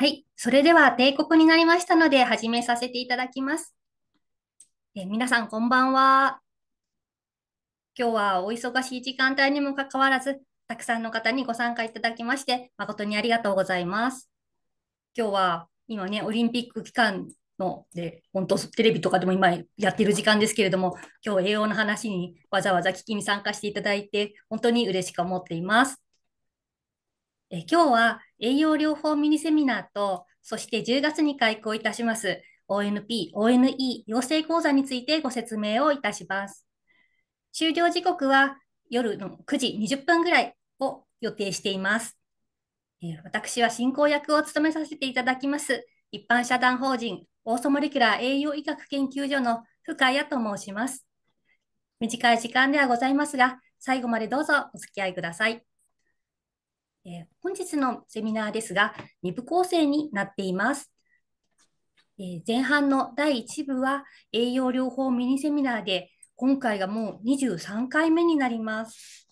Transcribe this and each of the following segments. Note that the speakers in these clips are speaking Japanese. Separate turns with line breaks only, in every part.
はい。それでは定刻になりましたので、始めさせていただきます。え皆さん、こんばんは。今日はお忙しい時間帯にもかかわらず、たくさんの方にご参加いただきまして、誠にありがとうございます。今日は、今ね、オリンピック期間ので、本当、テレビとかでも今やってる時間ですけれども、今日栄養の話にわざわざ聞きに参加していただいて、本当に嬉しく思っています。え今日は栄養療法ミニセミナーと、そして10月に開講いたします ONP、ONE 養成講座についてご説明をいたします。終了時刻は夜の9時20分ぐらいを予定しています。え私は進行役を務めさせていただきます、一般社団法人オーソモレキュラー栄養医学研究所の深谷と申します。短い時間ではございますが、最後までどうぞお付き合いください。えー、本日のセミナーですが、2部構成になっています。えー、前半の第1部は栄養療法ミニセミナーで、今回がもう23回目になります。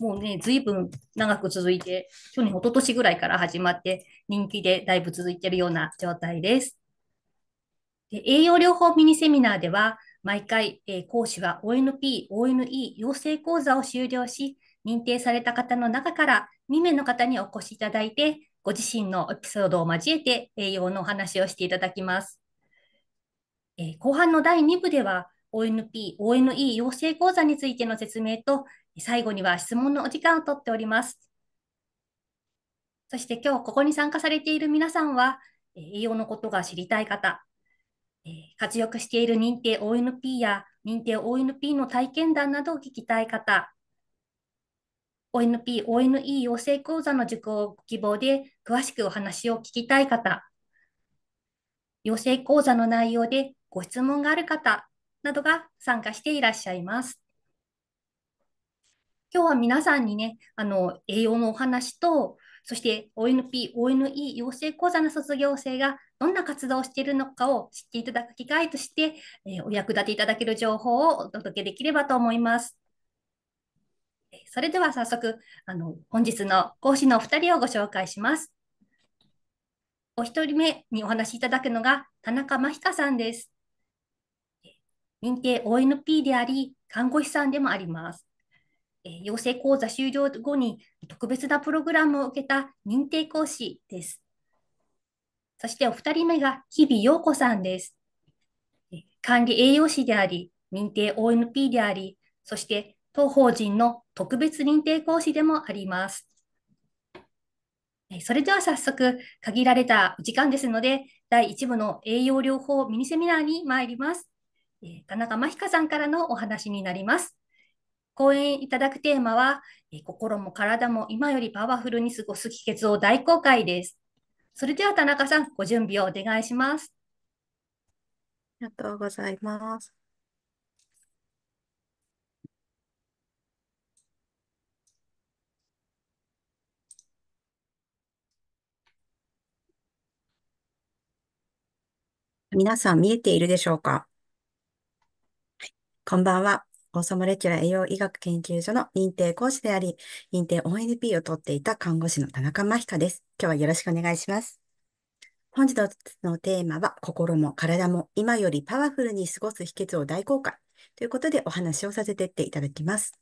もうね、ずいぶん長く続いて、去年、一昨年ぐらいから始まって、人気でだいぶ続いているような状態です。で栄養療法ミニセミナーでは、毎回、えー、講師は ONP、ONE 養成講座を修了し、認定された方の中から2名の方にお越しいただいて、ご自身のエピソードを交えて栄養のお話をしていただきます。えー、後半の第2部では、ONP、ONE 養成講座についての説明と、最後には質問のお時間をとっております。そして今日ここに参加されている皆さんは、栄養のことが知りたい方、活躍している認定 ONP や認定 ONP の体験談などを聞きたい方、ONP、ONE 養成講座の受講を希望で詳しくお話を聞きたい方、養成講座の内容でご質問がある方などが参加していらっしゃいます。今日は皆さんにね、あの栄養のお話と、そして ONP、ONE 養成講座の卒業生がどんな活動をしているのかを知っていただく機会として、えー、お役立ていただける情報をお届けできればと思います。それでは早速、あの本日の講師のお二人をご紹介します。お一人目にお話しいただくのが田中真彦さんです。認定 ONP であり、看護師さんでもあります。養成講座終了後に特別なプログラムを受けた認定講師です。そしてお二人目が日々陽子さんです。管理栄養士であり、認定 ONP であり、そして当法人の特別認定講師でもあります。それでは早速、限られた時間ですので、第1部の栄養療法ミニセミナーに参ります。田中真彦さんからのお話になります。講演いただくテーマは、心も体も今よりパワフルに過ごす秘訣を大公開です。それでは田中さん、ご準備をお願いします。
ありがとうございます。皆さん見えているでしょうかこんばんは。オーソモレキュラ栄養医学研究所の認定講師であり、認定 ONP を取っていた看護師の田中真彦です。今日はよろしくお願いします。本日のテーマは、心も体も今よりパワフルに過ごす秘訣を大公開ということでお話をさせていただきます。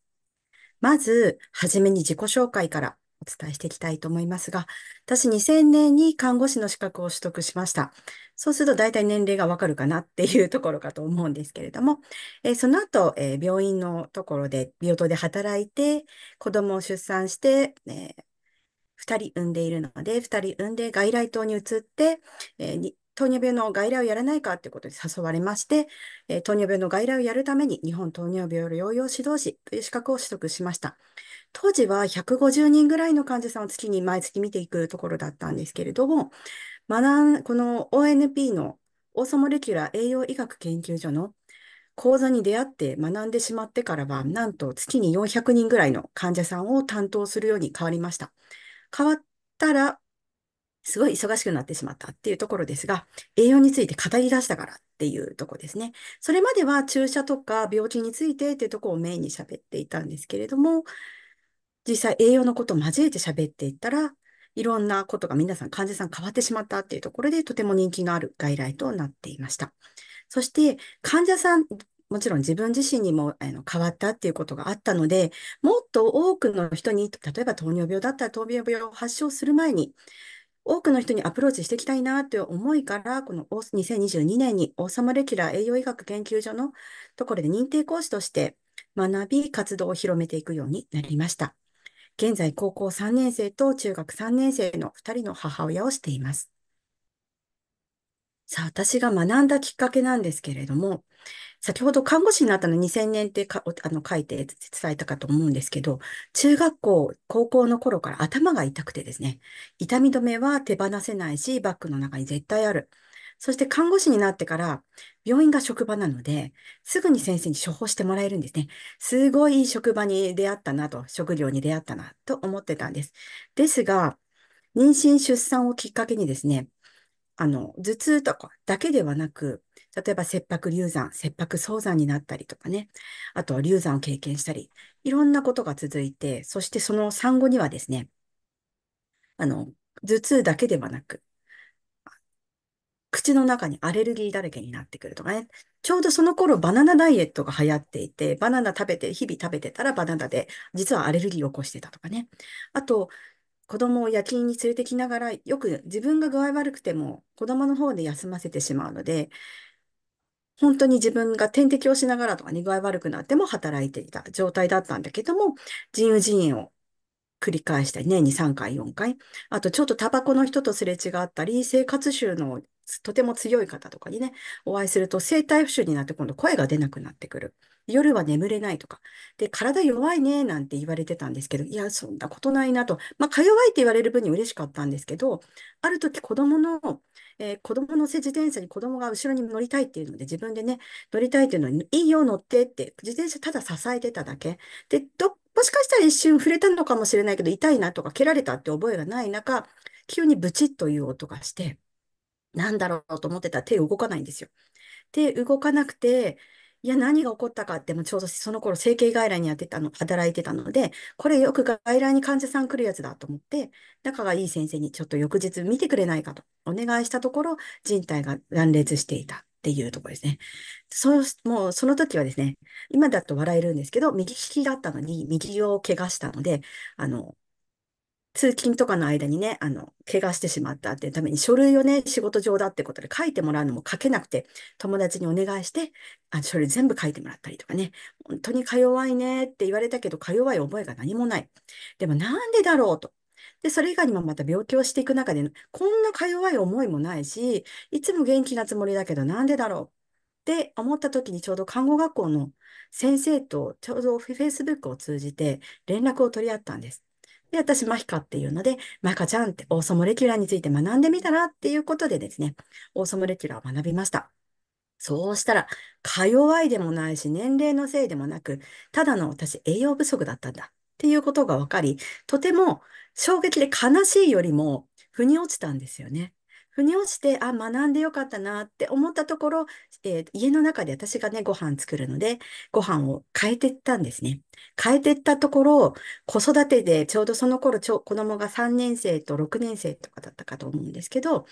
まず、はじめに自己紹介からお伝えしていきたいと思いますが、私2000年に看護師の資格を取得しました。そうすると大体年齢がわかるかなっていうところかと思うんですけれども、えー、その後、えー、病院のところで、病棟で働いて、子供を出産して、えー、2人産んでいるので、2人産んで外来棟に移って、えー糖尿病の外来をやらないかということで誘われまして、えー、糖尿病の外来をやるために日本糖尿病療養指導士という資格を取得しました。当時は150人ぐらいの患者さんを月に毎月見ていくところだったんですけれども、学んこの ONP のオーソモレキュラー栄養医学研究所の講座に出会って学んでしまってからは、なんと月に400人ぐらいの患者さんを担当するように変わりました。変わったら、すごい忙しくなってしまったっていうところですが、栄養について語り出したからっていうところですね。それまでは注射とか病気についてっていうところをメインに喋っていたんですけれども、実際栄養のことを交えて喋っていったら、いろんなことが皆さん、患者さん変わってしまったっていうところで、とても人気のある外来となっていました。そして、患者さん、もちろん自分自身にもあの変わったっていうことがあったので、もっと多くの人に、例えば糖尿病だったら糖尿病を発症する前に、多くの人にアプローチしていきたいなという思いから、この2022年に王様レキュラー栄養医学研究所のところで認定講師として学び、活動を広めていくようになりました。現在高校3年生と中学3年生の2人の母親をしています。さあ、私が学んだきっかけなんですけれども、先ほど看護師になったの2000年ってかあの書いて伝えたかと思うんですけど、中学校、高校の頃から頭が痛くてですね、痛み止めは手放せないし、バッグの中に絶対ある。そして看護師になってから病院が職場なので、すぐに先生に処方してもらえるんですね。すごいいい職場に出会ったなと、職業に出会ったなと思ってたんです。ですが、妊娠出産をきっかけにですね、あの、頭痛とかだけではなく、例えば切迫流産、切迫早産になったりとかね、あとは流産を経験したり、いろんなことが続いて、そしてその産後にはですね、あの、頭痛だけではなく、口の中にアレルギーだらけになってくるとかね。ちょうどその頃バナナダイエットが流行っていて、バナナ食べて、日々食べてたらバナナで、実はアレルギーを起こしてたとかね。あと、子供を夜勤に連れてきながら、よく自分が具合悪くても子供の方で休ませてしまうので、本当に自分が点滴をしながらとか、に具合悪くなっても働いていた状態だったんだけども、腎盂腎炎を繰り返したり、年に3回、4回。あと、ちょっとタバコの人とすれ違ったり、生活臭のとても強い方とかにね、お会いすると、生体不腫になって今度声が出なくなってくる。夜は眠れないとか。で、体弱いね、なんて言われてたんですけど、いや、そんなことないなと。まあ、か弱いって言われる分に嬉しかったんですけど、ある時子供の、えー、子供のせ自転車に子供が後ろに乗りたいっていうので、自分でね、乗りたいっていうのに、いいよ、乗ってって、自転車ただ支えてただけ。で、ど、もしかしたら一瞬触れたのかもしれないけど、痛いなとか、蹴られたって覚えがない中、急にブチッという音がして、なんだろうと思ってたら手動かないんですよ。手動かなくて、いや、何が起こったかって、もちょうどその頃、整形外来にやってたの、働いてたので、これよく外来に患者さん来るやつだと思って、仲がいい先生にちょっと翌日見てくれないかとお願いしたところ、人体が断裂していた。っていうところですね。そう、もうその時はですね、今だと笑えるんですけど、右利きだったのに、右を怪我したので、あの、通勤とかの間にね、あの、怪我してしまったっていうために、書類をね、仕事上だってことで書いてもらうのも書けなくて、友達にお願いして、あ書類全部書いてもらったりとかね、本当にか弱いねって言われたけど、か弱い覚えが何もない。でもなんでだろうと。で、それ以外にもまた病気をしていく中で、こんなか弱い思いもないし、いつも元気なつもりだけど、なんでだろうって思った時にちょうど看護学校の先生とちょうどフェイスブックを通じて連絡を取り合ったんです。で、私、マヒカっていうので、マカちゃんってオーソモレキュラーについて学んでみたらっていうことでですね、オーソモレキュラーを学びました。そうしたら、か弱いでもないし、年齢のせいでもなく、ただの私、栄養不足だったんだっていうことが分かり、とても衝撃で悲しいよりも、腑に落ちたんですよね。腑に落ちて、あ、学んでよかったなって思ったところ、えー、家の中で私がね、ご飯作るので、ご飯を変えていったんですね。変えていったところ、子育てでちょうどその頃、ちょ、子供が3年生と6年生とかだったかと思うんですけど、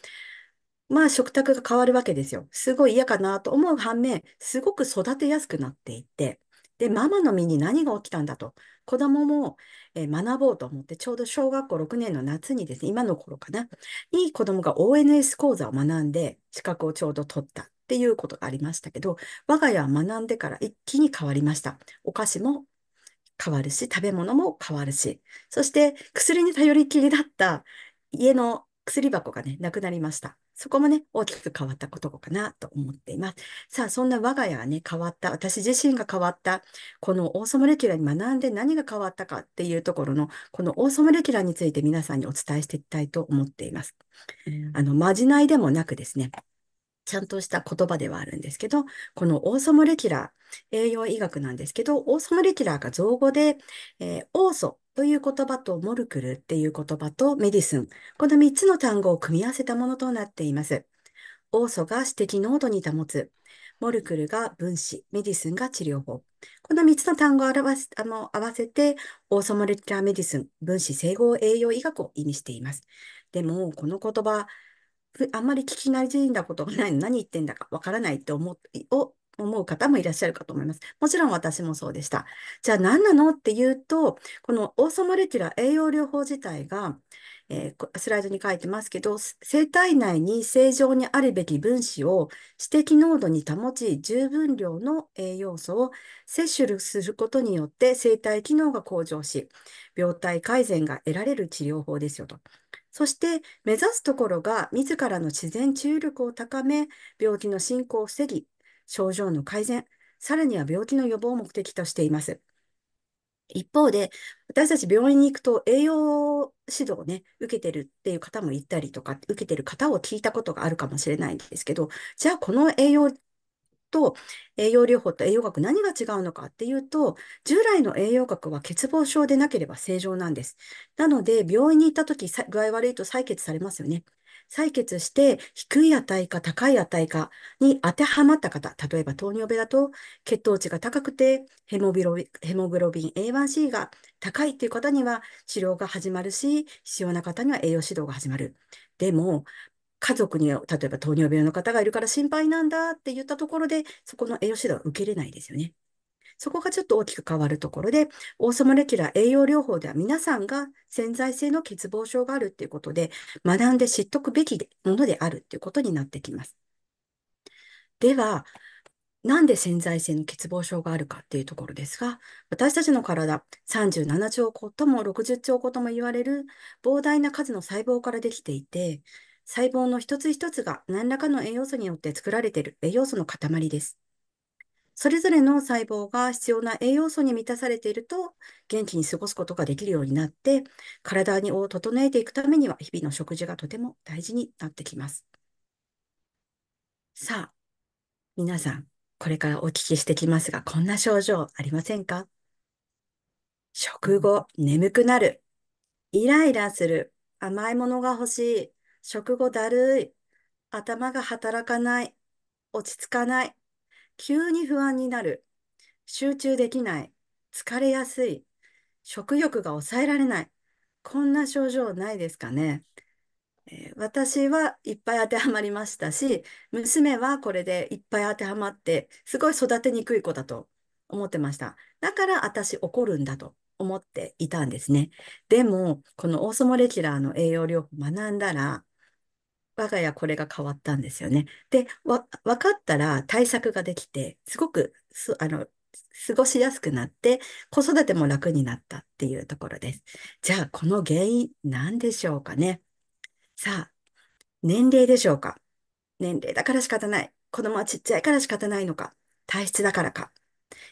まあ食卓が変わるわけですよ。すごい嫌かなと思う反面、すごく育てやすくなっていって、で、ママの身に何が起きたんだと、子供も、えー、学ぼうと思って、ちょうど小学校6年の夏にですね、今の頃かな、いい子供が ONS 講座を学んで、資格をちょうど取ったっていうことがありましたけど、我が家は学んでから一気に変わりました。お菓子も変わるし、食べ物も変わるし、そして薬に頼りきりだった家の薬箱がね、なくなりました。そこもね、大きく変わったことかなと思っています。さあ、そんな我が家はね、変わった、私自身が変わった、このオーソムレキュラーに学んで何が変わったかっていうところの、このオーソムレキュラーについて皆さんにお伝えしていきたいと思っています。あの、まじないでもなくですね、ちゃんとした言葉ではあるんですけど、このオーソムレキュラー、栄養医学なんですけど、オーソムレキュラーが造語で、えー、オーソという言葉とモルクルっていう言葉とメディスン。この3つの単語を組み合わせたものとなっています。オーソが指摘濃度に保つ。モルクルが分子、メディスンが治療法。この3つの単語を表あの合わせて、オーソモレキュラーメディスン、分子整合栄養医学を意味しています。でも、この言葉、あんまり聞きなじんだことがないの、何言ってんだかわからないと思って。思う方もいらっしゃるかと思います。もちろん私もそうでした。じゃあ何なのっていうと、このオーソモレキュラー栄養療法自体が、えー、スライドに書いてますけど、生体内に正常にあるべき分子を指摘濃度に保ち、十分量の栄養素を摂取することによって生体機能が向上し、病態改善が得られる治療法ですよと。そして目指すところが自らの自然治癒力を高め、病気の進行を防ぎ、症状の改善、さらには病気の予防を目的としています。一方で、私たち病院に行くと栄養指導をね、受けてるっていう方もいたりとか、受けてる方を聞いたことがあるかもしれないんですけど、じゃあこの栄養と栄養療法と栄養学何が違うのかっていうと、従来の栄養学は欠乏症でなければ正常なんです。なので、病院に行った時具合悪いと採血されますよね。採血して低い値か高い値かに当てはまった方、例えば糖尿病だと血糖値が高くてヘモビロヘモグロビン A1C が高いっていう方には治療が始まるし、必要な方には栄養指導が始まる。でも、家族に、例えば糖尿病の方がいるから心配なんだって言ったところで、そこの栄養指導は受けれないですよね。そこがちょっと大きく変わるところで、オーソモレキュラー栄養療法では皆さんが潜在性の欠乏症があるっていうことで、学んで知っとくべきものであるっていうことになってきます。では、なんで潜在性の欠乏症があるかっていうところですが、私たちの体、37兆個とも60兆個とも言われる膨大な数の細胞からできていて、細胞の一つ一つが何らかの栄養素によって作られている栄養素の塊です。それぞれの細胞が必要な栄養素に満たされていると、元気に過ごすことができるようになって、体を整えていくためには、日々の食事がとても大事になってきます。さあ、皆さん、これからお聞きしてきますが、こんな症状ありませんか食後、眠くなる。イライラする。甘いものが欲しい。食後だるい。頭が働かない。落ち着かない。急に不安になる、集中できない、疲れやすい、食欲が抑えられない、こんな症状ないですかね。え私はいっぱい当てはまりましたし、娘はこれでいっぱい当てはまって、すごい育てにくい子だと思ってました。だから私怒るんだと思っていたんですね。でも、このオーソモレキュラーの栄養療法学んだら、我が家これが変わったんですよね。で、わ、分かったら対策ができて、すごく、す、あの、過ごしやすくなって、子育ても楽になったっていうところです。じゃあ、この原因、何でしょうかね。さあ、年齢でしょうか。年齢だから仕方ない。子供はちっちゃいから仕方ないのか。体質だからか。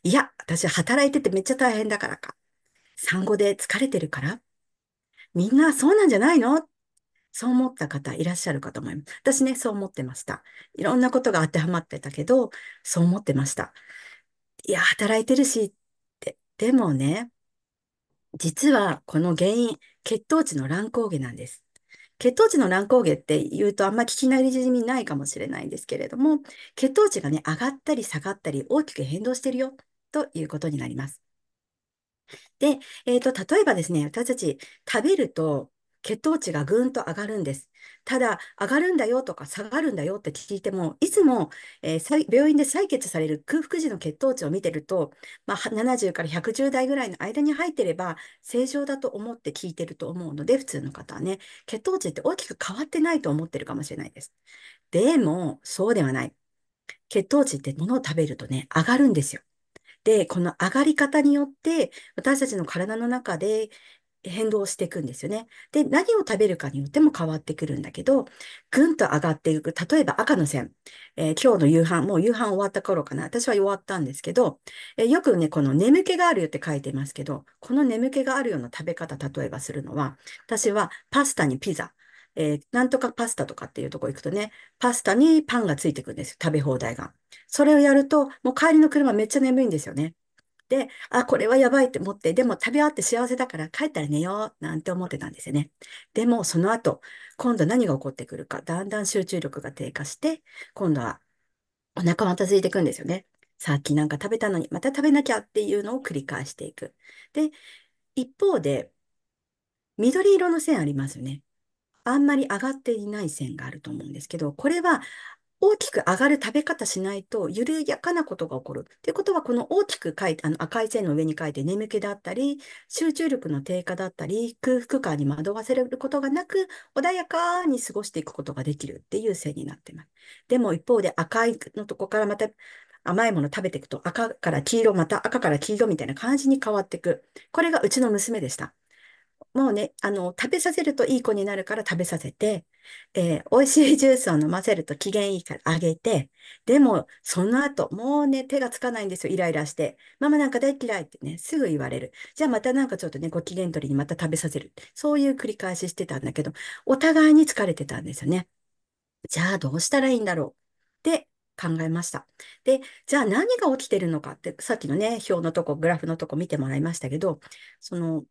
いや、私働いててめっちゃ大変だからか。産後で疲れてるからみんなそうなんじゃないのっそう思った方いらっしゃるかと思います。私ね、そう思ってました。いろんなことが当てはまってたけど、そう思ってました。いや、働いてるしって。でもね、実はこの原因、血糖値の乱高下なんです。血糖値の乱高下って言うとあんま聞きなりじみないかもしれないんですけれども、血糖値がね、上がったり下がったり大きく変動してるよということになります。で、えっ、ー、と、例えばですね、私たち食べると血糖値がぐんと上がるんです。ただ、上がるんだよとか下がるんだよって聞いても、いつも、えー、病院で採血される空腹時の血糖値を見てると、まあ、70から110代ぐらいの間に入ってれば正常だと思って聞いてると思うので、普通の方はね、血糖値って大きく変わってないと思ってるかもしれないです。でも、そうではない。血糖値ってものを食べるとね、上がるんですよ。で、この上がり方によって、私たちの体の中で、変動していくんですよね。で、何を食べるかによっても変わってくるんだけど、ぐんと上がっていく。例えば赤の線。えー、今日の夕飯、もう夕飯終わった頃かな。私は終わったんですけど、えー、よくね、この眠気があるよって書いてますけど、この眠気があるような食べ方、例えばするのは、私はパスタにピザ。えー、なんとかパスタとかっていうとこ行くとね、パスタにパンがついてくるんですよ。食べ放題が。それをやると、もう帰りの車めっちゃ眠いんですよね。、あ、これはやばいって思って、でも食べ終わって幸せだから帰ったら寝ようなんて思ってたんですよね。でもその後、今度何が起こってくるか、だんだん集中力が低下して、今度はお腹また空いていくんですよね。さっきなんか食べたのに、また食べなきゃっていうのを繰り返していく。で、一方で、緑色の線ありますよね。あんまり上がっていない線があると思うんですけど、これは大きく上がる食べ方しないと、緩やかなことが起こる。ということは、この大きく書いて、あの赤い線の上に書いて、眠気だったり、集中力の低下だったり、空腹感に惑わせることがなく、穏やかに過ごしていくことができるっていう線になってます。でも一方で赤いのとこからまた甘いもの食べていくと赤から黄色、また赤から黄色みたいな感じに変わっていく。これがうちの娘でした。もうね、あの、食べさせるといい子になるから食べさせて、えー、美味しいジュースを飲ませると機嫌いいからあげて、でも、その後、もうね、手がつかないんですよ、イライラして。ママなんか大嫌いってね、すぐ言われる。じゃあまたなんかちょっとね、ご機嫌取りにまた食べさせる。そういう繰り返ししてたんだけど、お互いに疲れてたんですよね。じゃあどうしたらいいんだろう。って考えました。で、じゃあ何が起きてるのかって、さっきのね、表のとこ、グラフのとこ見てもらいましたけど、その、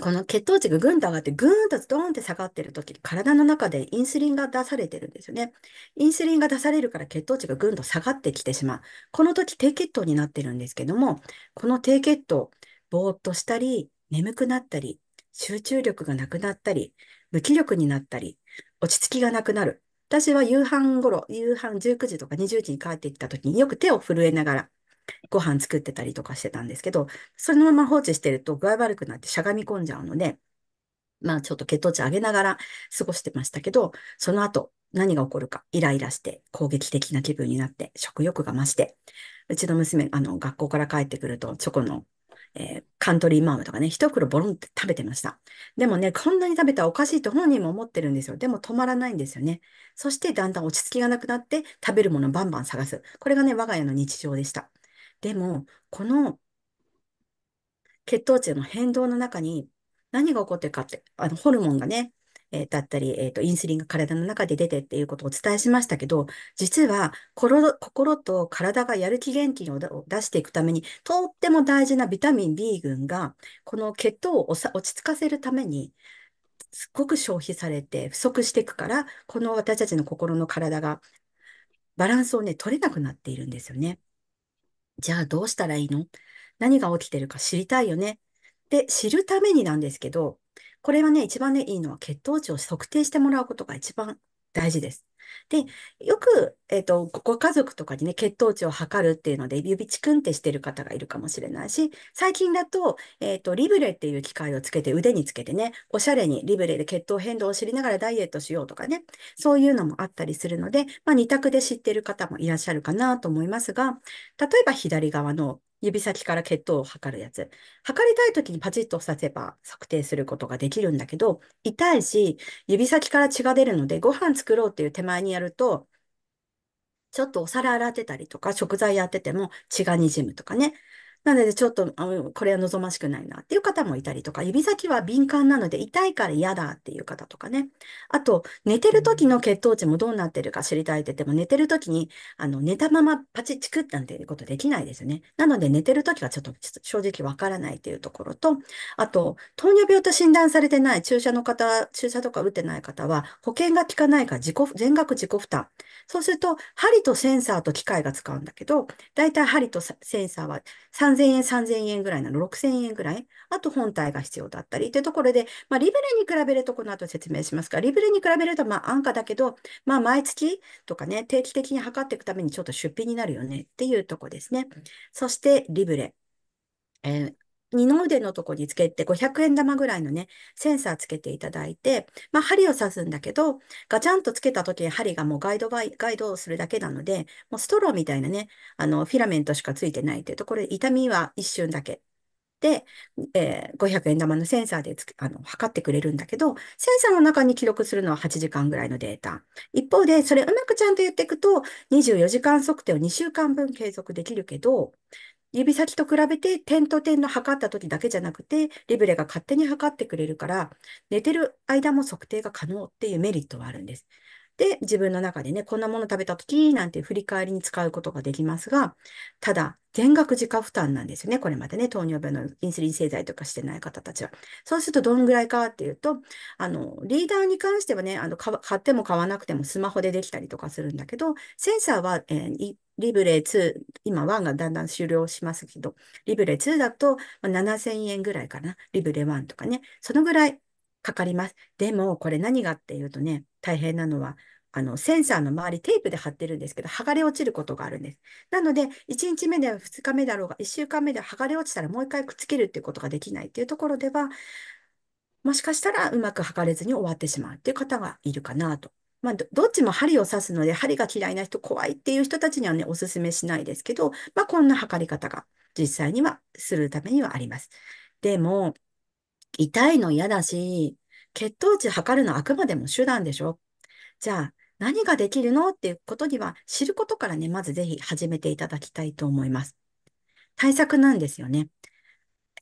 この血糖値がぐんと上がって、ぐーんとドーンって下がってるとき、体の中でインスリンが出されてるんですよね。インスリンが出されるから血糖値がぐんと下がってきてしまう。この時低血糖になってるんですけども、この低血糖、ぼーっとしたり、眠くなったり、集中力がなくなったり、無気力になったり、落ち着きがなくなる。私は夕飯頃、夕飯19時とか20時に帰ってきた時によく手を震えながら、ご飯作ってたりとかしてたんですけど、そのまま放置してると具合悪くなってしゃがみ込んじゃうので、まあちょっと血糖値上げながら過ごしてましたけど、その後何が起こるか、イライラして攻撃的な気分になって、食欲が増して、うちの娘、あの、学校から帰ってくると、チョコの、えー、カントリーマームとかね、一袋ボロンって食べてました。でもね、こんなに食べたらおかしいと本人も思ってるんですよ。でも止まらないんですよね。そしてだんだん落ち着きがなくなって、食べるものをバンバン探す。これがね、我が家の日常でした。でも、この血糖値の変動の中に何が起こってるかって、あの、ホルモンがね、えー、だったり、えっ、と、インスリンが体の中で出てっていうことをお伝えしましたけど、実は心、心と体がやる気元気を出していくために、とっても大事なビタミン B 群が、この血糖を落ち着かせるために、すっごく消費されて不足していくから、この私たちの心の体がバランスをね、取れなくなっているんですよね。じゃあどうしたらいいの何が起きてるか知りたいよね。で、知るためになんですけど、これはね、一番ね、いいのは血糖値を測定してもらうことが一番大事です。で、よく、えっと、ご家族とかにね、血糖値を測るっていうので、指チクンってしてる方がいるかもしれないし、最近だと、えっと、リブレっていう機械をつけて、腕につけてね、おしゃれにリブレで血糖変動を知りながらダイエットしようとかね、そういうのもあったりするので、まあ、二択で知ってる方もいらっしゃるかなと思いますが、例えば左側の指先から血糖を測るやつ。測りたい時にパチッと刺せば測定することができるんだけど、痛いし、指先から血が出るので、ご飯作ろうっていう手前にやると、ちょっとお皿洗ってたりとか、食材やってても血が滲むとかね。なので、ちょっと、これは望ましくないなっていう方もいたりとか、指先は敏感なので痛いから嫌だっていう方とかね。あと、寝てる時の血糖値もどうなってるか知りたいって言っても、寝てる時に、あの、寝たままパチチクなんていうことできないですよね。なので、寝てる時はちょっと正直わからないっていうところと、あと、糖尿病と診断されてない注射の方、注射とか打ってない方は、保険が効かないから自己、全額自己負担。そうすると、針とセンサーと機械が使うんだけど、だいたい針とセンサーは3 3000円、3000円ぐらいなの、6000円ぐらい。あと本体が必要だったりというところで、まあ、リブレに比べると、この後説明しますが、リブレに比べると、まあ、安価だけど、まあ、毎月とかね、定期的に測っていくためにちょっと出費になるよねっていうとこですね。そして、リブレ。えー二の腕のとこにつけて、500円玉ぐらいのね、センサーつけていただいて、まあ、針を刺すんだけど、ガチャンとつけた時に針がもうガイドバイ、ガイドをするだけなので、もうストローみたいなね、あの、フィラメントしかついてないというところで、痛みは一瞬だけ。で、えー、500円玉のセンサーであの測ってくれるんだけど、センサーの中に記録するのは8時間ぐらいのデータ。一方で、それうまくちゃんと言っていくと、24時間測定を2週間分継続できるけど、指先と比べて点と点の測った時だけじゃなくて、リブレが勝手に測ってくれるから、寝てる間も測定が可能っていうメリットはあるんです。で、自分の中でね、こんなもの食べたときなんて振り返りに使うことができますが、ただ、全額自家負担なんですよね。これまでね、糖尿病のインスリン製剤とかしてない方たちは。そうするとどんぐらいかっていうと、あの、リーダーに関してはね、あの、買っても買わなくてもスマホでできたりとかするんだけど、センサーは、えー、リブレ2、今1がだんだん終了しますけど、リブレ2だと7000円ぐらいかな。リブレ1とかね。そのぐらいかかります。でも、これ何がっていうとね、大変なのは、あの、センサーの周りテープで貼ってるんですけど、剥がれ落ちることがあるんです。なので、1日目で2日目だろうが、1週間目で剥がれ落ちたらもう一回くっつけるっていうことができないっていうところでは、もしかしたらうまく剥がれずに終わってしまうっていう方がいるかなと。まあ、ど、どっちも針を刺すので、針が嫌いな人、怖いっていう人たちにはね、おすすめしないですけど、まあ、こんな測り方が実際にはするためにはあります。でも、痛いの嫌だし、血糖値測るのはあくまでも手段でしょ。じゃあ、何ができるのっていうことには、知ることからね、まずぜひ始めていただきたいと思います。対策なんですよね。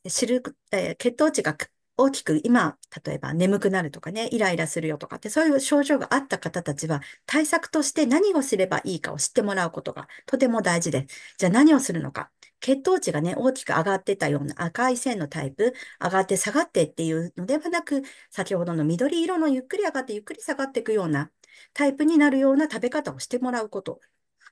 知る、えー、血糖値が大きく今、例えば眠くなるとかね、イライラするよとかって、そういう症状があった方たちは、対策として何をすればいいかを知ってもらうことがとても大事です。じゃあ何をするのか。血糖値がね、大きく上がってたような赤い線のタイプ、上がって下がってっていうのではなく、先ほどの緑色のゆっくり上がってゆっくり下がっていくようなタイプになるような食べ方をしてもらうこと、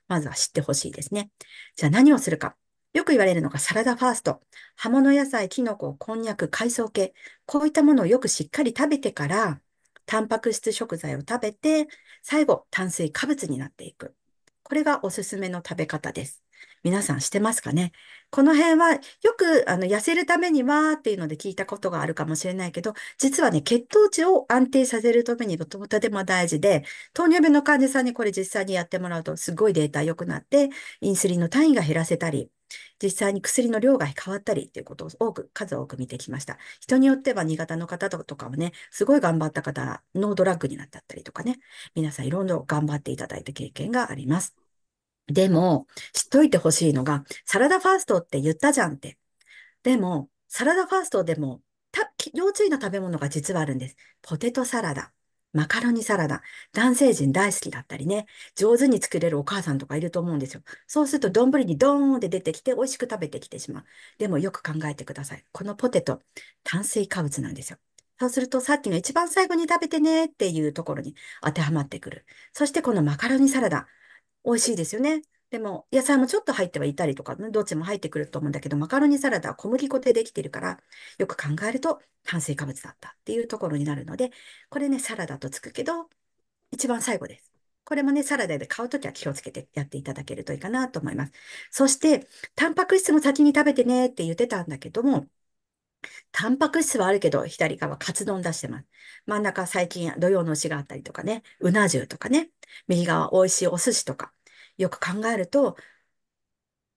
まずは知ってほしいですね。じゃあ何をするか。よく言われるのがサラダファースト。葉物野菜、キノコ、こんにゃく、海藻系。こういったものをよくしっかり食べてから、タンパク質食材を食べて、最後、炭水化物になっていく。これがおすすめの食べ方です。皆さんしてますかねこの辺はよくあの痩せるためにはっていうので聞いたことがあるかもしれないけど、実はね、血糖値を安定させるためにとても大事で、糖尿病の患者さんにこれ実際にやってもらうとすごいデータ良くなって、インスリンの単位が減らせたり、実際に薬の量が変わったりっていうことを多く、数多く見てきました。人によっては新潟の方とかはね、すごい頑張った方、ノードラッグになったりとかね、皆さんいろいろ頑張っていただいた経験があります。でも、知っといてほしいのが、サラダファーストって言ったじゃんって。でも、サラダファーストでも、た、要注意な食べ物が実はあるんです。ポテトサラダ、マカロニサラダ、男性人大好きだったりね、上手に作れるお母さんとかいると思うんですよ。そうすると、丼にドーンって出てきて、美味しく食べてきてしまう。でも、よく考えてください。このポテト、炭水化物なんですよ。そうすると、さっきの一番最後に食べてねっていうところに当てはまってくる。そして、このマカロニサラダ、美味しいですよね。でも、野菜もちょっと入ってはいたりとか、ね、どっちも入ってくると思うんだけど、マカロニサラダは小麦粉でできてるから、よく考えると炭水化物だったっていうところになるので、これね、サラダとつくけど、一番最後です。これもね、サラダで買うときは気をつけてやっていただけるといいかなと思います。そして、タンパク質も先に食べてねって言ってたんだけども、タンパク質はあるけど、左側カツ丼出してます。真ん中最近土用の牛があったりとかね、うな重とかね、右側美味しいお寿司とか、よく考えると、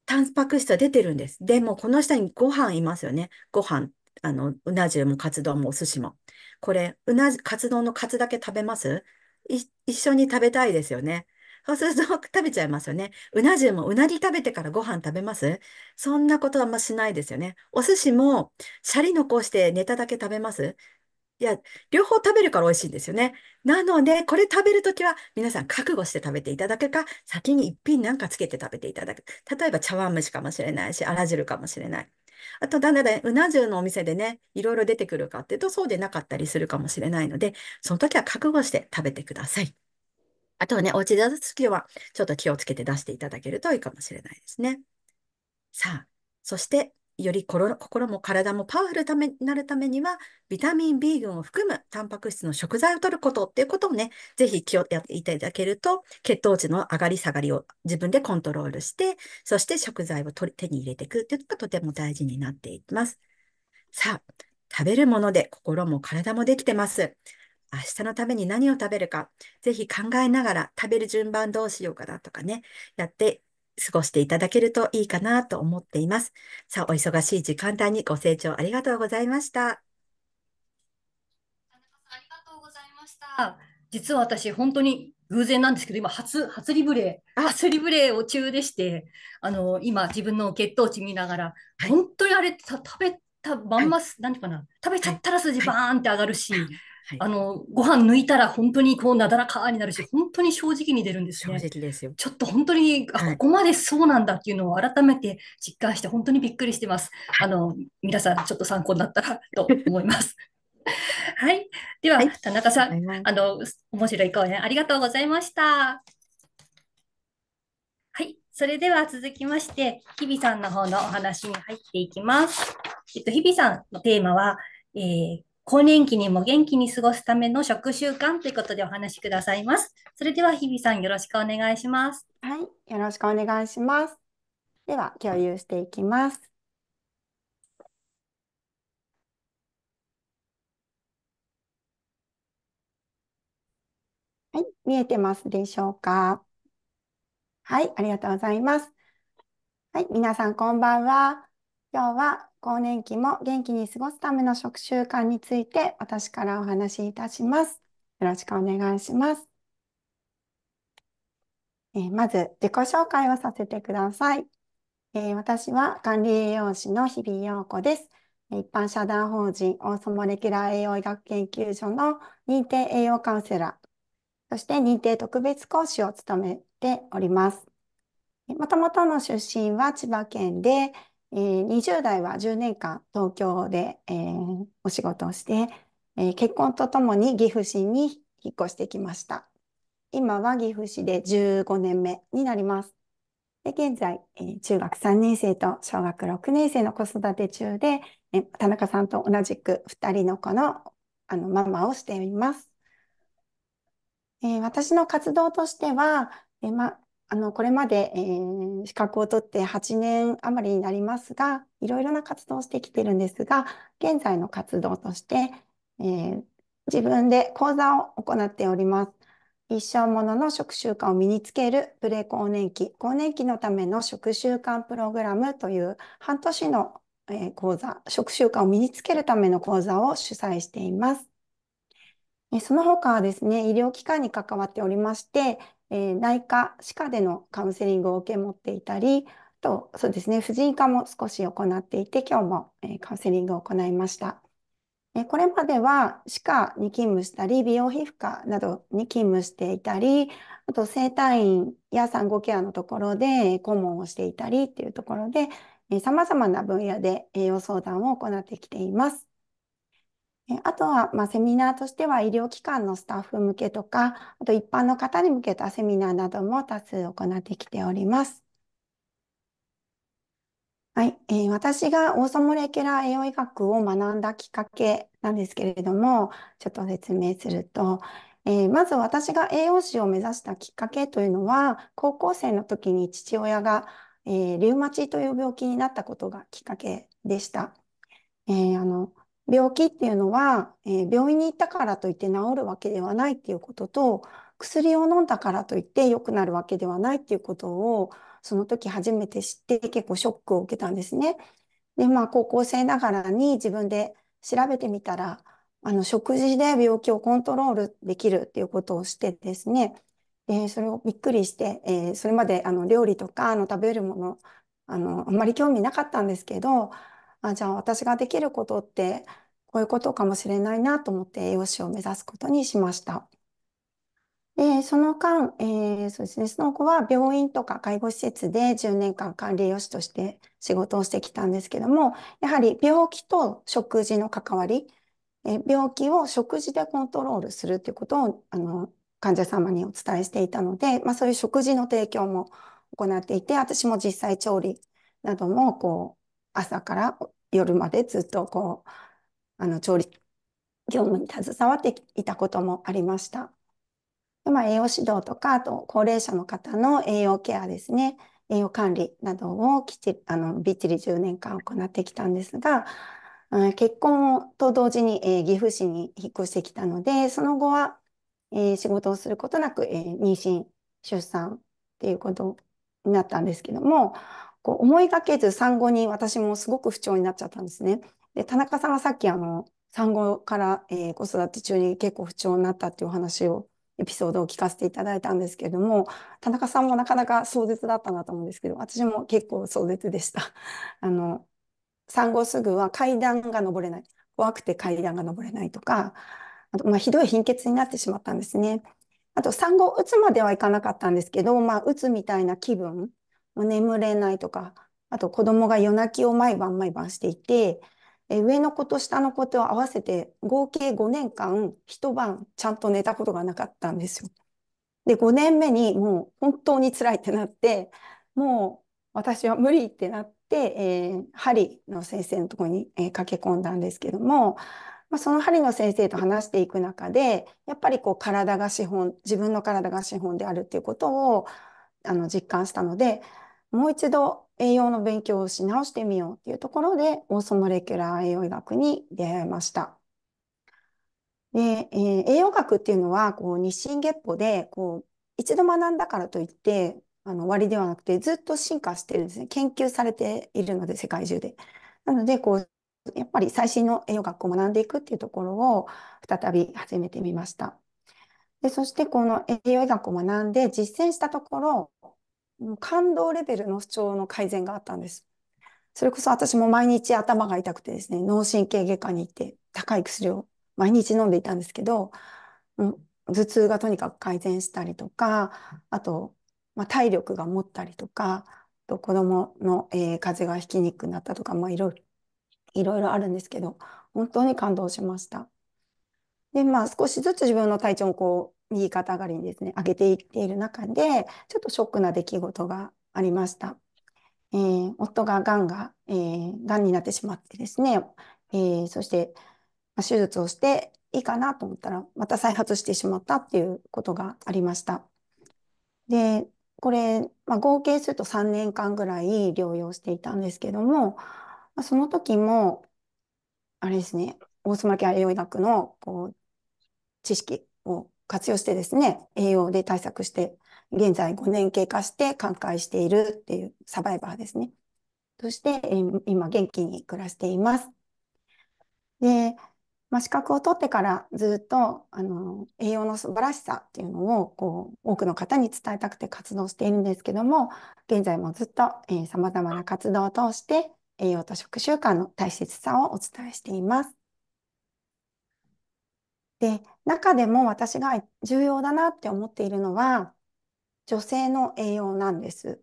タンパク質は出てるんです。でも、この下にご飯いますよね。ご飯。あの、うな重もカツ丼もお寿司も。これ、うなカツ丼のカツだけ食べますい、一緒に食べたいですよね。そうすると食べちゃいますよね。うな重もうなぎ食べてからご飯食べますそんなことあんましないですよね。お寿司もシャリ残してネタだけ食べますいや、両方食べるから美味しいんですよね。なので、これ食べるときは、皆さん覚悟して食べていただくか、先に一品なんかつけて食べていただく。例えば、茶碗蒸しかもしれないし、あら汁かもしれない。あと、だんだん、うな重のお店でね、いろいろ出てくるかっていうと、そうでなかったりするかもしれないので、その時は覚悟して食べてください。あとはね、お家で出すときは、ちょっと気をつけて出していただけるといいかもしれないですね。さあ、そして、より心も体もパワフルになるためには、ビタミン B 群を含むタンパク質の食材を摂ることっていうことをね、ぜひ気をやっていただけると、血糖値の上がり下がりを自分でコントロールして、そして食材を取り手に入れていくっていうのがとても大事になっていきます。さあ、食べるもので心も体もできてます。明日のために何を食べるか、ぜひ考えながら食べる順番どうしようかなとかね、やって過ごしていただけるといいかなと思っています。さあ、お忙しい時間帯にご清聴ありがとうございました。
田中さん、ありがとうございました。実は私、本当に偶然なんですけど、今初、初リブレー、初リブレーを中でして、あの、今、自分の血糖値見ながら、はい、本当にあれ、食べたまんま、す、はい、何かな、食べちゃったら数字バーンって上がるし、はいあの、ご飯抜いたら本当にこうなだらかになるし、本当に正直に出るんですね。正直ですよ。ちょっと本当に、あ、ここまでそうなんだっていうのを改めて実感して、本当にびっくりしてます。あの、皆さんちょっと参考になったらと思います。はい。では、はい、田中さん、あの、面白い講演ありがとうございました。はい。それでは続きまして、日比さんの方のお話に入っていきます。えっと、日比さんのテーマは、えー、更年期にも元気に過ごすための食習慣ということでお話しくださいます。それでは日々さんよろしくお願いします。
はい、よろしくお願いします。では共有していきます。はい、見えてますでしょうか。はい、ありがとうございます。はい、皆さんこんばんは。今日は更年期も元気に過ごすための食習慣について私からお話しいたします。よろしくお願いします。えー、まず自己紹介をさせてください。えー、私は管理栄養士の日々陽子です。一般社団法人オーソモレキュラー栄養医学研究所の認定栄養カウンセラー、そして認定特別講師を務めております。もともとの出身は千葉県で、えー、20代は10年間東京で、えー、お仕事をして、えー、結婚とともに岐阜市に引っ越してきました。今は岐阜市で15年目になります。で現在、えー、中学3年生と小学6年生の子育て中で、えー、田中さんと同じく2人の子のあのママをしています。えー、私の活動としては、えーま、あの、これまで、えー、資格を取って8年余りになりますが、いろいろな活動をしてきてるんですが、現在の活動として、えー、自分で講座を行っております。一生ものの食習慣を身につけるプレ更年期、更年期のための食習慣プログラムという半年の、えー、講座、食習慣を身につけるための講座を主催しています。その他はですね、医療機関に関わっておりまして、えー、内科、歯科でのカウンセリングを受け持っていたり、と、そうですね、婦人科も少し行っていて、今日も、えー、カウンセリングを行いました。えー、これまでは歯科に勤務したり、美容皮膚科などに勤務していたり、あと整体院や産後ケアのところで顧問をしていたりっていうところで、様々な分野で栄養相談を行ってきています。あとは、まあ、セミナーとしては医療機関のスタッフ向けとか、あと一般の方に向けたセミナーなども多数行ってきております。はい、えー、私がオーソモレキュラー栄養医学を学んだきっかけなんですけれども、ちょっと説明すると、えー、まず私が栄養士を目指したきっかけというのは、高校生の時に父親が、えー、リウマチという病気になったことがきっかけでした。えー、あの病気っていうのは、えー、病院に行ったからといって治るわけではないっていうことと、薬を飲んだからといって良くなるわけではないっていうことを、その時初めて知って結構ショックを受けたんですね。で、まあ高校生ながらに自分で調べてみたら、あの食事で病気をコントロールできるっていうことをしてですね、で、それをびっくりして、えー、それまであの料理とかあの食べるもの、あの、あんまり興味なかったんですけど、あ、じゃあ私ができることって、こういうことかもしれないなと思って栄養士を目指すことにしました。で、その間、えー、そうですね、その子は病院とか介護施設で10年間管理栄養士として仕事をしてきたんですけども、やはり病気と食事の関わり、え病気を食事でコントロールするということを、あの、患者様にお伝えしていたので、まあそういう食事の提供も行っていて、私も実際調理などもこう朝から夜までずっとこう、あの、調理業務に携わっていたこともありました。でまあ、栄養指導とか、あと高齢者の方の栄養ケアですね、栄養管理などをきちあのびっちり10年間行ってきたんですが、うん、結婚と同時に、えー、岐阜市に引っ越してきたので、その後は、えー、仕事をすることなく、えー、妊娠、出産っていうことになったんですけども、こう思いがけず産後に私もすごく不調になっちゃったんですね。で、田中さんがさっきあの、産後から、えー、子育て中に結構不調になったっていうお話を、エピソードを聞かせていただいたんですけれども、田中さんもなかなか壮絶だったなと思うんですけど、私も結構壮絶でした。あの、産後すぐは階段が登れない。怖くて階段が登れないとか、あと、まあ、ひどい貧血になってしまったんですね。あと、産後、打つまではいかなかったんですけど、まあ、つみたいな気分眠れないとか、あと子供が夜泣きを毎晩毎晩していて、え上の子と下の子と合わせて合計5年間一晩ちゃんと寝たことがなかったんですよ。で、5年目にもう本当に辛いってなって、もう私は無理ってなって、えー、針の先生のところに、えー、駆け込んだんですけども、まあ、その針の先生と話していく中で、やっぱりこう体が資本、自分の体が資本であるっていうことをあの実感したので、もう一度栄養の勉強をし直してみようっていうところで、オーソモレキュラー栄養医学に出会いました。で、えー、栄養学っていうのは、こう、日進月歩で、こう、一度学んだからといって、あの、終わりではなくて、ずっと進化してるんですね。研究されているので、世界中で。なので、こう、やっぱり最新の栄養学を学んでいくっていうところを再び始めてみました。で、そしてこの栄養医学を学んで実践したところ、もう感動レベルの不調の改善があったんです。それこそ私も毎日頭が痛くてですね、脳神経外科に行って高い薬を毎日飲んでいたんですけど、うん、頭痛がとにかく改善したりとか、あと、まあ、体力が持ったりとか、と子供の、えー、風邪がひきにくくなったとか、まあ、いろいろ、いろいろあるんですけど、本当に感動しました。で、まあ少しずつ自分の体調をこう、右肩上がりにですね、上げていっている中で、ちょっとショックな出来事がありました。えー、夫ががんが、えー、がんになってしまってですね、えー、そして、まあ、手術をしていいかなと思ったら、また再発してしまったっていうことがありました。で、これ、まあ、合計すると3年間ぐらい療養していたんですけども、まあ、その時も、あれですね、大妻家栄養医学のこう知識を活用してですね、栄養で対策して、現在5年経過して寛解しているっていうサバイバーですね。そして、今元気に暮らしています。で、まあ、資格を取ってからずっと、あの、栄養の素晴らしさっていうのを、こう、多くの方に伝えたくて活動しているんですけども、現在もずっと、えー、様々な活動を通して、栄養と食習慣の大切さをお伝えしています。で、中でも私が重要だなって思っているのは、女性の栄養なんです。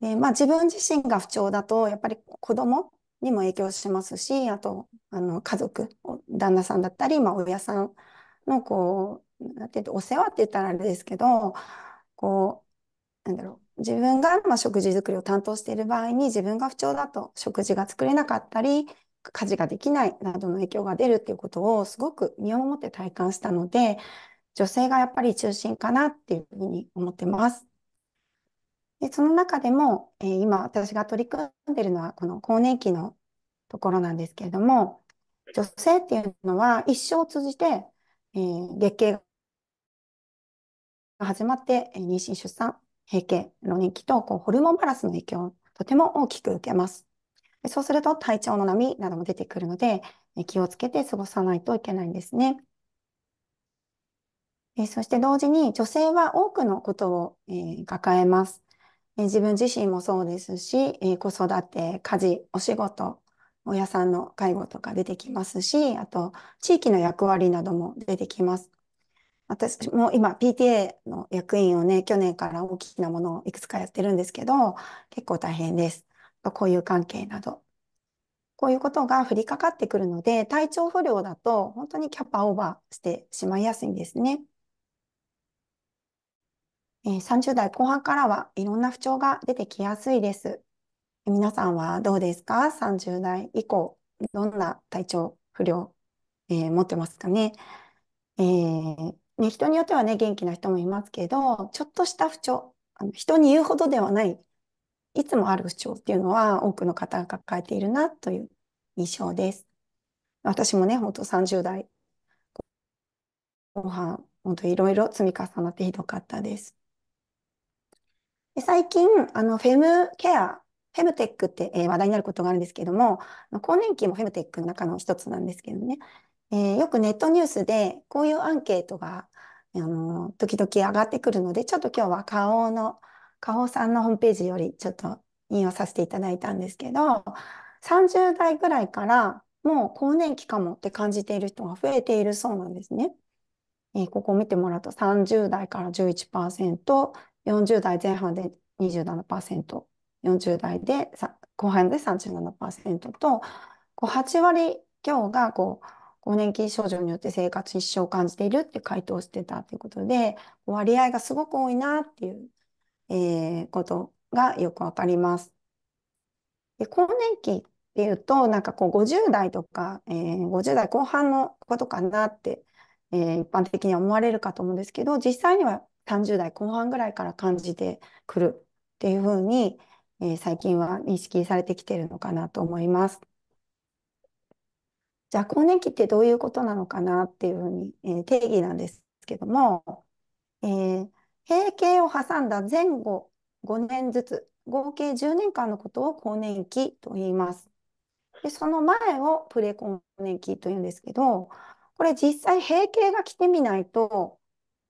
で、まあ自分自身が不調だと、やっぱり子供にも影響しますし、あと、あの、家族、旦那さんだったり、まあ親さんの、こう、なんてうと、お世話って言ったらあれですけど、こう、なんだろう、自分が、まあ、食事作りを担当している場合に、自分が不調だと食事が作れなかったり、家事ができないなどの影響が出るっていうことをすごく身をもって体感したので、女性がやっぱり中心かなっていうふうに思ってます。でその中でも、えー、今私が取り組んでるのはこの更年期のところなんですけれども、女性っていうのは一生を通じて、えー、月経が始まって、えー、妊娠、出産、閉経、老年期とこうホルモンバランスの影響をとても大きく受けます。そうすると体調の波なども出てくるので、気をつけて過ごさないといけないんですね。そして同時に女性は多くのことを、え抱えます。自分自身もそうですし、子育て、家事、お仕事、親さんの介護とか出てきますし、あと地域の役割なども出てきます。私も今 PTA の役員をね、去年から大きなものをいくつかやってるんですけど、結構大変です。交友関係など、こういうことが降りかかってくるので、体調不良だと本当にキャパオーバーしてしまいやすいんですね。30代後半からはいろんな不調が出てきやすいです。皆さんはどうですか ?30 代以降、どんな体調不良、えー、持ってますかね,、えー、ね人によってはね、元気な人もいますけど、ちょっとした不調、あの人に言うほどではないいつもある不調っていうのは多くの方が抱えているなという印象です。私もね、本当30代後半、本当いろいろ積み重なってひどかったです。で最近、あの、フェムケア、フェムテックって、えー、話題になることがあるんですけども、更年期もフェムテックの中の一つなんですけどね、えー、よくネットニュースでこういうアンケートが、あの、時々上がってくるので、ちょっと今日は顔の花王さんのホームページよりちょっと引用させていただいたんですけど、30代ぐらいからもう更年期かもって感じている人が増えているそうなんですね。えー、ここを見てもらうと30代から11%、40代前半で27%、40代で後半で37%と、こう8割強がこう更年期症状によって生活一生を感じているって回答してたということで、割合がすごく多いなっていうえー、ことがよくわかります。で、更年期っていうと、なんかこう50代とか、えー、50代後半のことかなって、えー、一般的には思われるかと思うんですけど、実際には30代後半ぐらいから感じてくるっていうふうに、えー、最近は認識されてきてるのかなと思います。じゃあ更年期ってどういうことなのかなっていうふうに、えー、定義なんですけども、えー、閉経を挟んだ前後5年ずつ、合計10年間のことを更年期と言います。で、その前をプレ更年期というんですけど、これ実際閉経が来てみないと、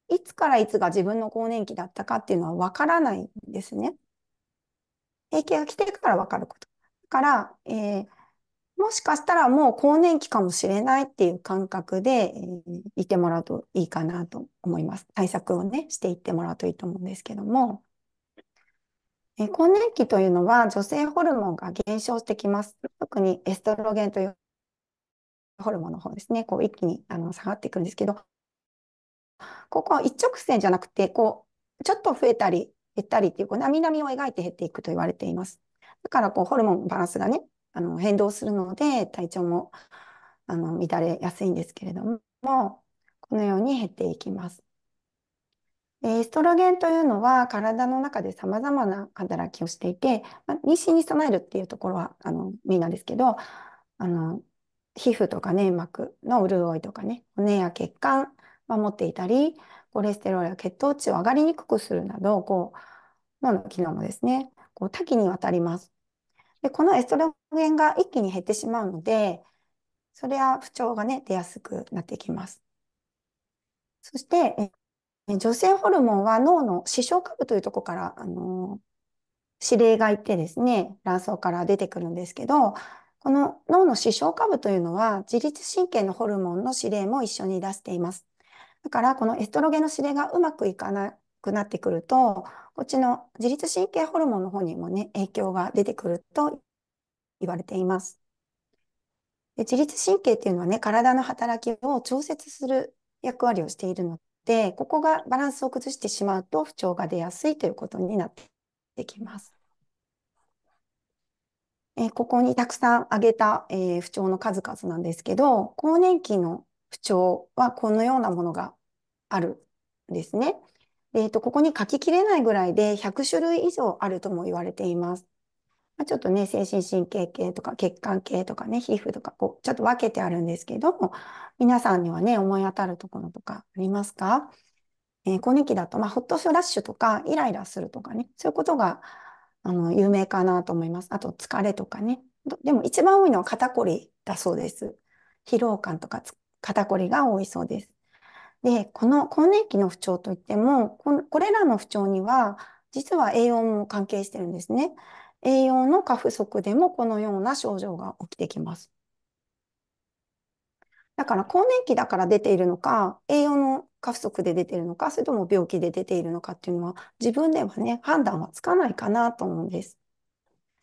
いつからいつが自分の更年期だったかっていうのはわからないんですね。閉経が来てからわかること。だから、えー、もしかしたらもう更年期かもしれないっていう感覚で、えー、いてもらうといいかなと思います。対策をね、していってもらうといいと思うんですけども。えー、更年期というのは女性ホルモンが減少してきます。特にエストロゲンというホルモンの方ですね、こう一気にあの下がっていくんですけど、ここは一直線じゃなくて、こう、ちょっと増えたり減ったりっていう、こう、なを描いて減っていくと言われています。だから、こう、ホルモンのバランスがね、あの変動するので体調もあの乱れやすいんですけれどもこのように減っていきます。エストロゲンというのは体の中でさまざまな働きをしていて、まあ、妊娠に備えるっていうところはあのみんなですけどあの皮膚とか粘膜の潤いとかね骨や血管守っていたりコレステロールや血糖値を上がりにくくするなどこう脳の機能もですねこう多岐にわたります。で、このエストロゲンが一気に減ってしまうので、それは不調がね、出やすくなってきます。そして、女性ホルモンは脳の視床下部というところから、あのー、指令がいってですね、卵巣から出てくるんですけど、この脳の視床下部というのは自律神経のホルモンの指令も一緒に出しています。だからこのエストロゲンの指令がうまくいかなくなってくると、こっちの自律神経ホルモンの方にもね、影響が出てくると言われています。で自律神経っていうのはね、体の働きを調節する役割をしているので、ここがバランスを崩してしまうと不調が出やすいということになってきます。えここにたくさん挙げた、え不調の数々なんですけど、更年期の不調はこのようなものがあるんですね。えー、と、ここに書ききれないぐらいで100種類以上あるとも言われています。まあ、ちょっとね、精神神経系とか血管系とかね、皮膚とか、こう、ちょっと分けてあるんですけども、皆さんにはね、思い当たるところとかありますかえ更年期だと、まあ、ホットフラッシュとか、イライラするとかね、そういうことが、あの、有名かなと思います。あと、疲れとかね。でも、一番多いのは肩こりだそうです。疲労感とか、肩こりが多いそうです。で、この更年期の不調といっても、これらの不調には、実は栄養も関係してるんですね。栄養の過不足でもこのような症状が起きてきます。だから更年期だから出ているのか、栄養の過不足で出ているのか、それとも病気で出ているのかっていうのは、自分ではね、判断はつかないかなと思うんです。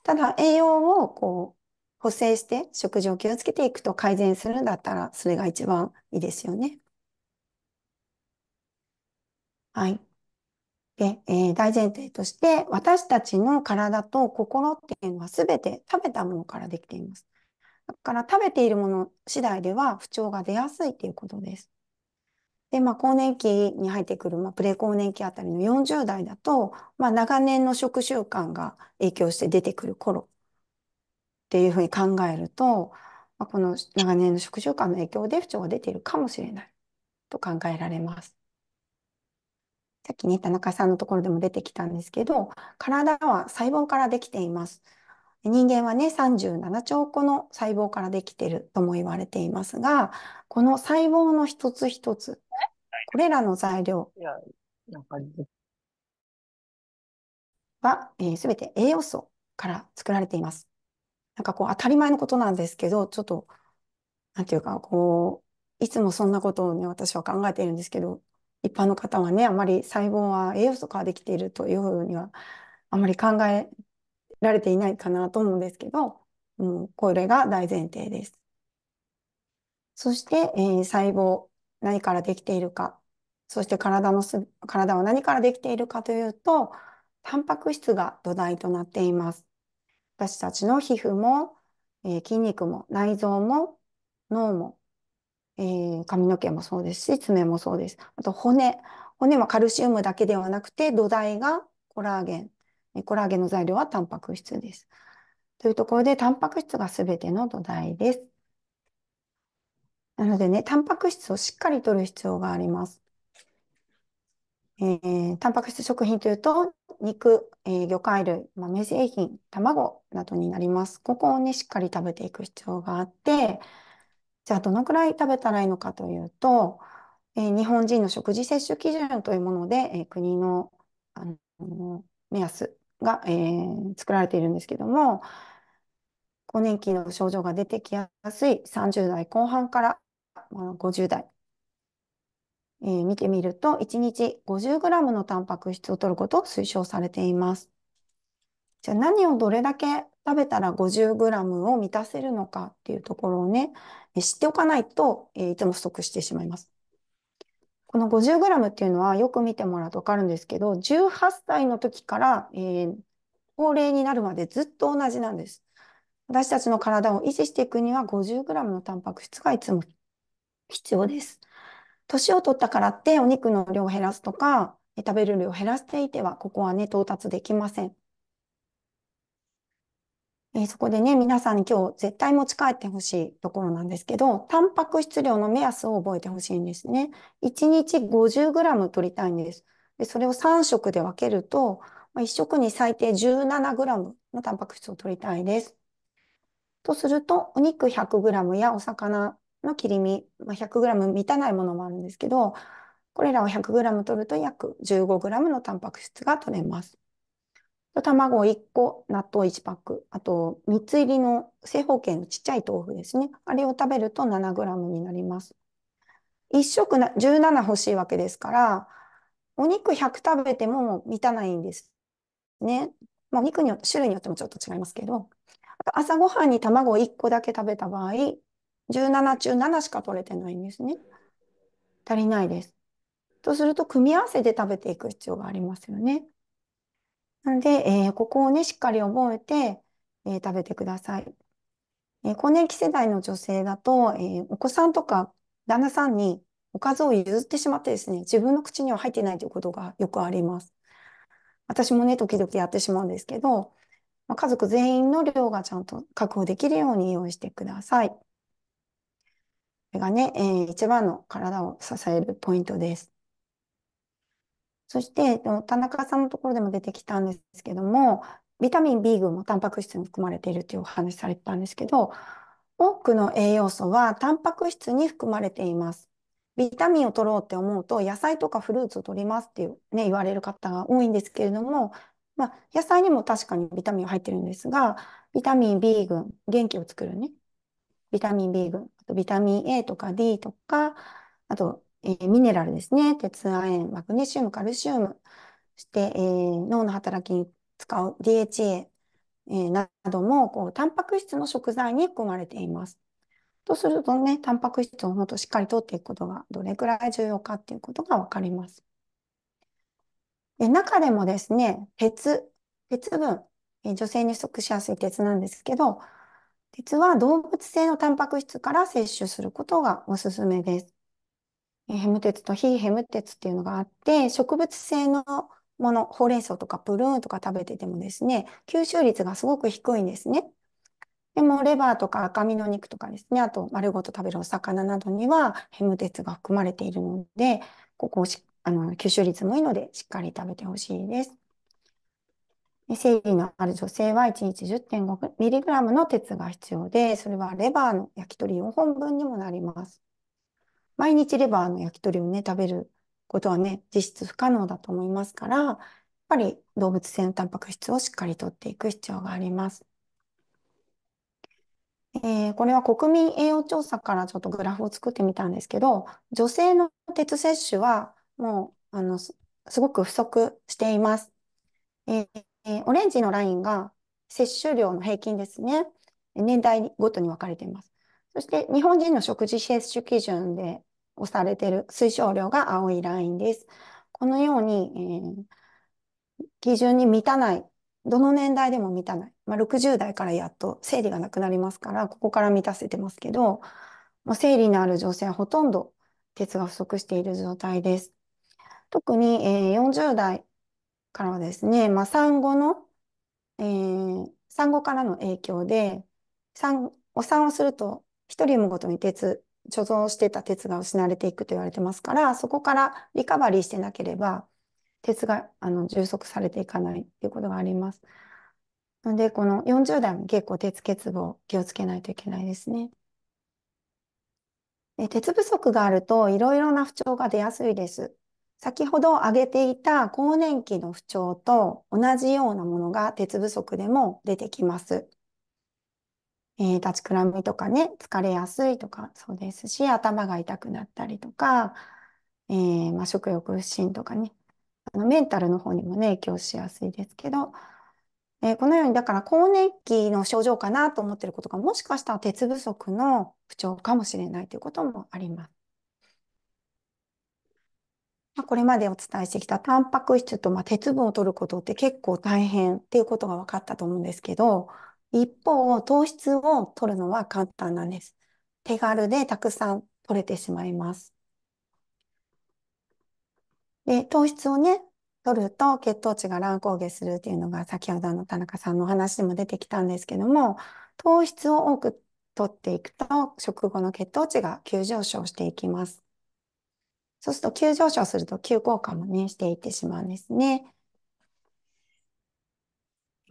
ただ、栄養をこう、補正して食事を気をつけていくと改善するんだったら、それが一番いいですよね。はい。で、えー大前提として、私たちの体と心っていうのは全て食べたものからできています。だから食べているもの次第では不調が出やすいということです。で、まあ、更年期に入ってくる、まあ、プレ更年期あたりの40代だと、まあ、長年の食習慣が影響して出てくる頃っていうふうに考えると、まあ、この長年の食習慣の影響で不調が出ているかもしれないと考えられます。さっきね、田中さんのところでも出てきたんですけど、体は細胞からできています。人間はね、37兆個の細胞からできているとも言われていますが、この細胞の一つ一つ、これらの材料は、えー、全て栄養素から作られています。なんかこう当たり前のことなんですけど、ちょっと、なんていうか、こう、いつもそんなことをね、私は考えているんですけど、一般の方はね、あまり細胞は栄養素からできているというふうには、あまり考えられていないかなと思うんですけど、うん、これが大前提です。そして、えー、細胞、何からできているか、そして体のす、体は何からできているかというと、タンパク質が土台となっています。私たちの皮膚も、えー、筋肉も、内臓も、脳も、えー、髪の毛もそうですし、爪もそうです。あと骨。骨はカルシウムだけではなくて、土台がコラーゲン。コラーゲンの材料はタンパク質です。というところで、タンパク質がすべての土台です。なのでね、タンパク質をしっかり摂る必要があります。えー、タンパク質食品というと、肉、えー、魚介類、ま製品、卵などになります。ここをね、しっかり食べていく必要があって、じゃあどのくらい食べたらいいのかというと、えー、日本人の食事摂取基準というもので、えー、国の、あの目安が、えー、作られているんですけども、更年期の症状が出てきやすい30代後半から50代、えー、見てみると、1日 50g のタンパク質を取ることを推奨されています。じゃあ何をどれだけ食べたら 50g を満たせるのかっていうところをね、知っておかないと、えいつも不足してしまいます。この 50g っていうのはよく見てもらうと分かるんですけど、18歳の時から、えー、高齢になるまでずっと同じなんです。私たちの体を維持していくには 50g のタンパク質がいつも必要です。年を取ったからってお肉の量を減らすとか、食べる量を減らしていては、ここはね、到達できません。えー、そこでね、皆さんに今日絶対持ち帰ってほしいところなんですけど、タンパク質量の目安を覚えてほしいんですね。1日 50g 取りたいんです。で、それを3食で分けると、まあ、1食に最低 17g のタンパク質を取りたいです。とすると、お肉 100g やお魚の切り身、まあ、100g 満たないものもあるんですけど、これらを 100g 取ると約 15g のタンパク質が取れます。卵1個、納豆1パック、あと3つ入りの正方形のちっちゃい豆腐ですね。あれを食べると7ムになります。1食な17欲しいわけですから、お肉100食べても満たないんです。ね。まあ、お肉によって、種類によってもちょっと違いますけど、朝ごはんに卵1個だけ食べた場合、17中7しか取れてないんですね。足りないです。とすると、組み合わせで食べていく必要がありますよね。なんで、えー、ここをね、しっかり覚えて、えー、食べてください。えー、更年期世代の女性だと、えお子さんとか旦那さんにおかずを譲ってしまってですね、自分の口には入ってないということがよくあります。私もね、時々やってしまうんですけど、まあ、家族全員の量がちゃんと確保できるように用意してください。これがね、えー、一番の体を支えるポイントです。そして、田中さんのところでも出てきたんですけども、ビタミン B 群もタンパク質に含まれているというお話されてたんですけど、多くの栄養素はタンパク質に含まれています。ビタミンを取ろうって思うと、野菜とかフルーツを取りますっていう、ね、言われる方が多いんですけれども、まあ、野菜にも確かにビタミンは入ってるんですが、ビタミン B 群、元気を作るね。ビタミン B 群、あとビタミン A とか D とか、あとえー、ミネラルですね、鉄亜鉛、マグネシウム、カルシウム、そして、えー、脳の働きに使う DHA、えー、なども、こう、タンパク質の食材に含まれています。とするとね、タンパク質をもっとしっかりとっていくことが、どれくらい重要かっていうことがわかります。中でもですね、鉄、鉄分、えー、女性に不足しやすい鉄なんですけど、鉄は動物性のタンパク質から摂取することがおすすめです。えヘム鉄と非ヘム鉄っていうのがあって、植物性のもの、ほうれん草とかプルーンとか食べててもですね、吸収率がすごく低いんですね。でも、レバーとか赤身の肉とかですね、あと丸ごと食べるお魚などにはヘム鉄が含まれているので、ここし、あの、吸収率もいいので、しっかり食べてほしいです。生理のある女性は1日 10.5mg の鉄が必要で、それはレバーの焼き鳥4本分にもなります。毎日レバーの焼き鳥をね、食べることはね、実質不可能だと思いますから、やっぱり動物性のタンパク質をしっかりとっていく必要があります。えー、これは国民栄養調査からちょっとグラフを作ってみたんですけど、女性の鉄摂取はもう、あの、すごく不足しています。えー、オレンジのラインが摂取量の平均ですね。年代ごとに分かれています。そして日本人の食事摂取基準で押されてる推奨量が青いラインです。このように、えー、基準に満たない、どの年代でも満たない、まあ、60代からやっと生理がなくなりますから、ここから満たせてますけど、もう生理のある女性はほとんど鉄が不足している状態です。特に、えー、40代からはですね、まあ、産後の、えー、産後からの影響で、産お産をすると、一人産むごとに鉄貯蔵してた鉄が失われていくと言われてますから、そこからリカバリーしてなければ、鉄があの充足されていかないということがあります。ので、この40代も結構鉄欠乏気をつけないといけないですね。鉄不足があるといろいろな不調が出やすいです。先ほど挙げていた更年期の不調と同じようなものが鉄不足でも出てきます。えー、立ちくらみとかね、疲れやすいとかそうですし、頭が痛くなったりとか、えー、まあ、食欲不振とかね、あのメンタルの方にもね、影響しやすいですけど、えー、このように、だから更年期の症状かなと思ってることが、もしかしたら鉄不足の不調かもしれないということもあります。まあ、これまでお伝えしてきたタンパク質とまあ鉄分を取ることって結構大変っていうことが分かったと思うんですけど、一方、糖質を取るのは簡単なんです。手軽でたくさん取れてしまいます。で、糖質をね、取ると血糖値が乱高下するっていうのが先ほどの田中さんのお話でも出てきたんですけども、糖質を多く取っていくと食後の血糖値が急上昇していきます。そうすると急上昇すると急降下もね、していってしまうんですね。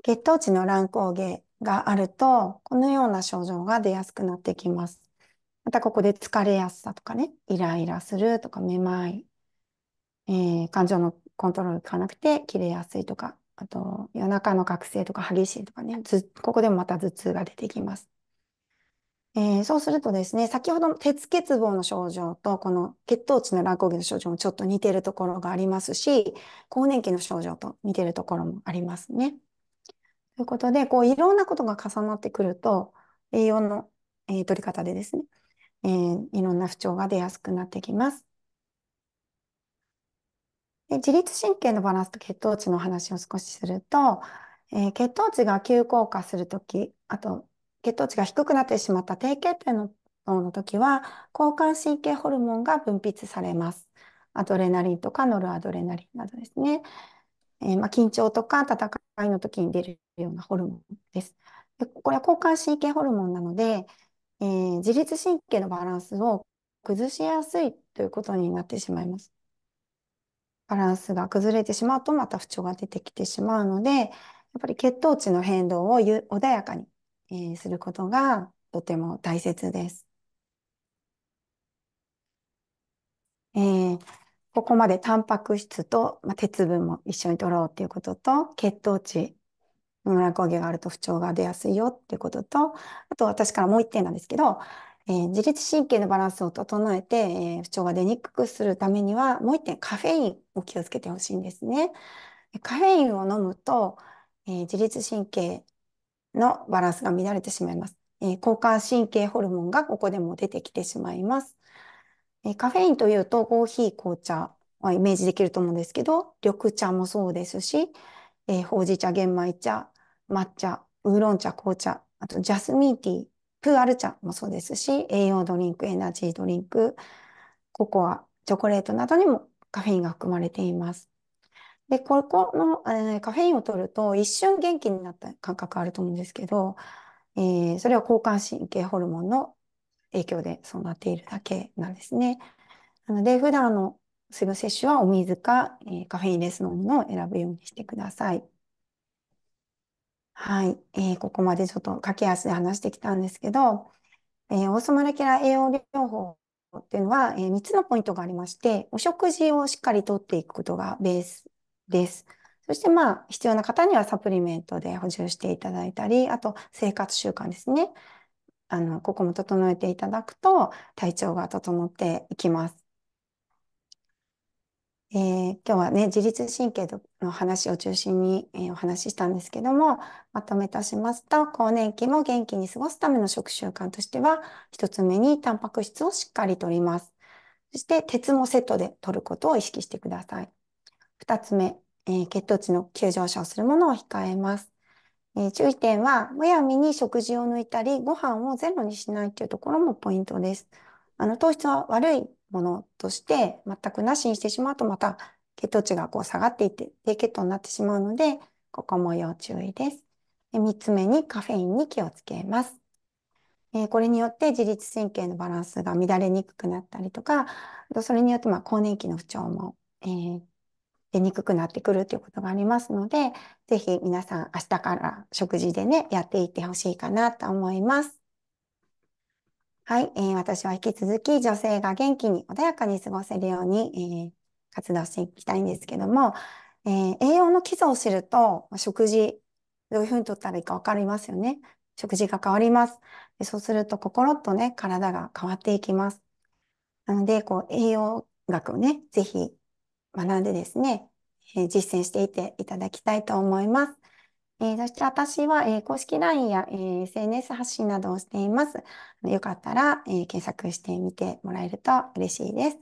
血糖値の乱高下があると、このような症状が出やすくなってきます。またここで疲れやすさとかね、イライラするとか、めまい、えー、感情のコントロールいかなくて切れやすいとか、あと夜中の覚醒とか激しいとかね、ここでもまた頭痛が出てきます。えー、そうするとですね、先ほどの鉄欠乏の症状と、この血糖値の乱高下の症状もちょっと似てるところがありますし、更年期の症状と似てるところもありますね。ということで、こういろんなことが重なってくると、栄養の、えー、取り方でですね、えー、いろんな不調が出やすくなってきます。で自律神経のバランスと血糖値の話を少しすると、えー、血糖値が急降下するとき、あと血糖値が低くなってしまった低血糖の脳の時は、交感神経ホルモンが分泌されます。アドレナリンとかノルアドレナリンなどですね。えー、まあ、緊張とか戦いの時に出るようなホルモンです。で、これは交感神経ホルモンなので、えー自律神経のバランスを崩しやすいということになってしまいます。バランスが崩れてしまうとまた不調が出てきてしまうので、やっぱり血糖値の変動をゆ穏やかに、えーすることがとても大切です。えーここまでタンパク質と、まあ、鉄分も一緒に取ろうということと、血糖値村語芸があると不調が出やすいよってことと、あと私からもう一点なんですけど、えー、自律神経のバランスを整えて、えー、不調が出にくくするためには、もう一点カフェインを気をつけてほしいんですね。カフェインを飲むと、えー、自律神経のバランスが乱れてしまいます。え交感神経ホルモンがここでも出てきてしまいます。えカフェインというと、コーヒー、紅茶はイメージできると思うんですけど、緑茶もそうですし、えほうじ茶、玄米茶、抹茶、ウーロン茶、紅茶、あとジャスミンティー、プーアル茶もそうですし、栄養ドリンク、エナジードリンク、ココア、チョコレートなどにもカフェインが含まれています。で、ここの、えー、カフェインを取ると一瞬元気になった感覚あると思うんですけど、えー、それは交感神経ホルモンの影響でそうなっているだけなんですね。なので、普段の水分摂取はお水か、えー、カフェインレスのものを選ぶようにしてください。はい、えーここまでちょっと駆け足で話してきたんですけど、えーオーソマキュラ栄養療法っていうのは、え3つのポイントがありまして、お食事をしっかりとっていくことがベースです。そして、まあ、必要な方にはサプリメントで補充していただいたり、あと生活習慣ですね。あの、ここも整えていただくと体調が整っていきます。えー、今日はね、自律神経の話を中心に、えー、お話ししたんですけども、まとめとしますと、更年期も元気に過ごすための食習慣としては、一つ目にタンパク質をしっかりとります。そして、鉄もセットで取ることを意識してください。二つ目、えー、血糖値の急上昇するものを控えます。え注意点は、むやみに食事を抜いたり、ご飯をゼロにしないというところもポイントです。あの、糖質は悪いものとして全くなしにしてしまうとまた血糖値がこう下がっていって低血糖になってしまうのでここも要注意です。で3つ目にカフェインに気をつけます。えー、これによって自律神経のバランスが乱れにくくなったりとかそれによってまあ更年期の不調も、えー、出にくくなってくるということがありますのでぜひ皆さん明日から食事でねやっていってほしいかなと思います。はい、えー、私は引き続き女性が元気に穏やかに過ごせるように、えー、活動していきたいんですけども、えー、栄養の基礎を知ると、食事、どういうふうにとったらいいかわかりますよね。食事が変わります。でそうすると心とね、体が変わっていきます。なので、こう、栄養学をね、ぜひ学んでですね、えー、実践していていただきたいと思います。えー、そして私は、えー、公式 LINE や、えー、SNS 発信などをしています。よかったら、えー、検索してみてもらえると嬉しいです。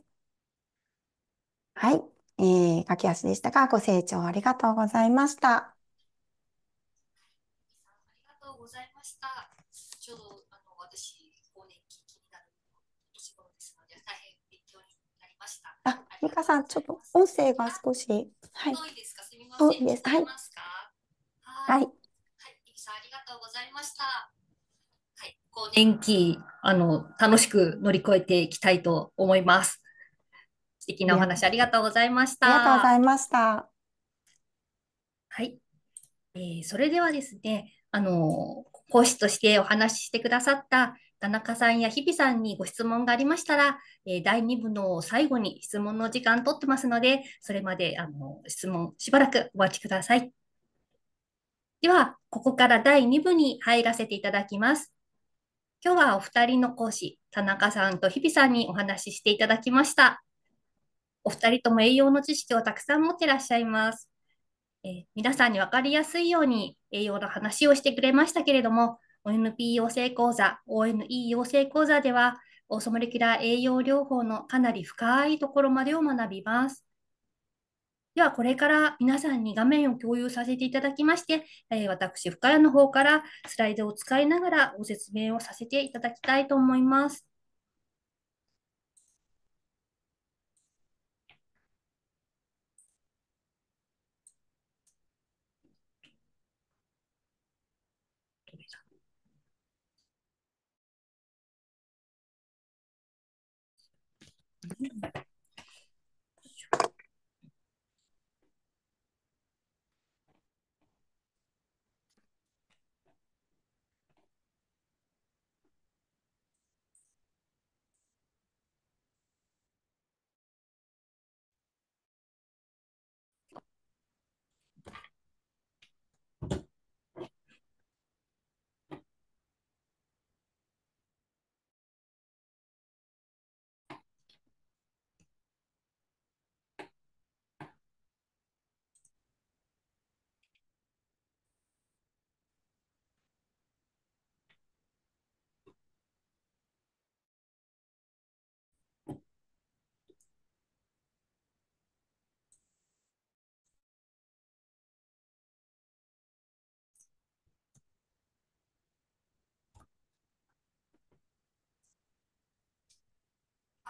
はい。えー、駆け足でしたが、ご清聴ありがとうございました。ありがとうございました。ちょうどあの私、更年期気になる年頃ですので、大変勉強になりました。あ、美香さん、ちょっと音声が少し。はい。いいですかすみません。いいです。はい。はい。はい、ゆきさんありがとうございま
した。はい、更年期あの楽しく乗り越えていきたいと思います。素敵なお話ありがとうございました。ありがとうございました。はい。えー、それではですね、あの講師としてお話ししてくださった田中さんや日比さんにご質問がありましたら、えー、第2部の最後に質問の時間とってますので、それまであの質問しばらくお待ちください。では、ここから第2部に入らせていただきます。今日はお二人の講師、田中さんと日比さんにお話ししていただきました。お二人とも栄養の知識をたくさん持ってらっしゃいます。えー、皆さんに分かりやすいように栄養の話をしてくれましたけれども、ONP 養成講座、ONE 養成講座では、オーソモレキュラー栄養療法のかなり深いところまでを学びます。では、これから皆さんに画面を共有させていただきまして、えー、私、深谷の方からスライドを使いながらご説明をさせていただきたいと思います。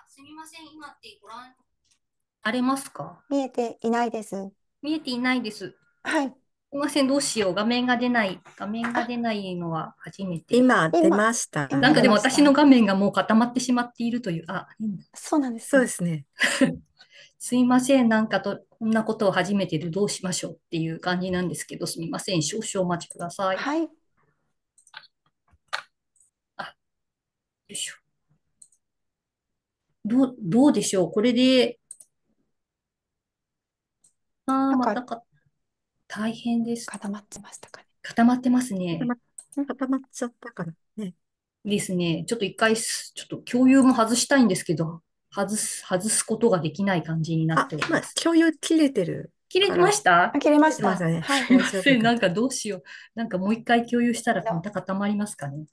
すみません、今ってご覧
あれますか見えていないで
す。見えていないです。はい。すみません、どうしよう。画面が出ない。画面が出ないのは初めて。今出ました。なんかでも私の画面がもう固まってしまっているという。あ、そうなんです、ね、そうですね。すいません、なんかと、こんなことを初めてでどうしましょうっていう感じなんですけど、すみません、少々お待ちください。はい。あ、よいしょ。どう、どうでしょう。これで、ああ、なんまかたか、大変です。固まってましたかね。固まってますね。固まっちゃったからね。ですね。ちょっと一回す、ちょっと共有も外したいんですけど、外す、外すことができない感じになっあ、ておりま今、す。
共有切れてる
切れてまら、した切れましてまた。ね。はい。すいません。なんかどうしよう。なんかもう一回共有したらまた固まりますかね。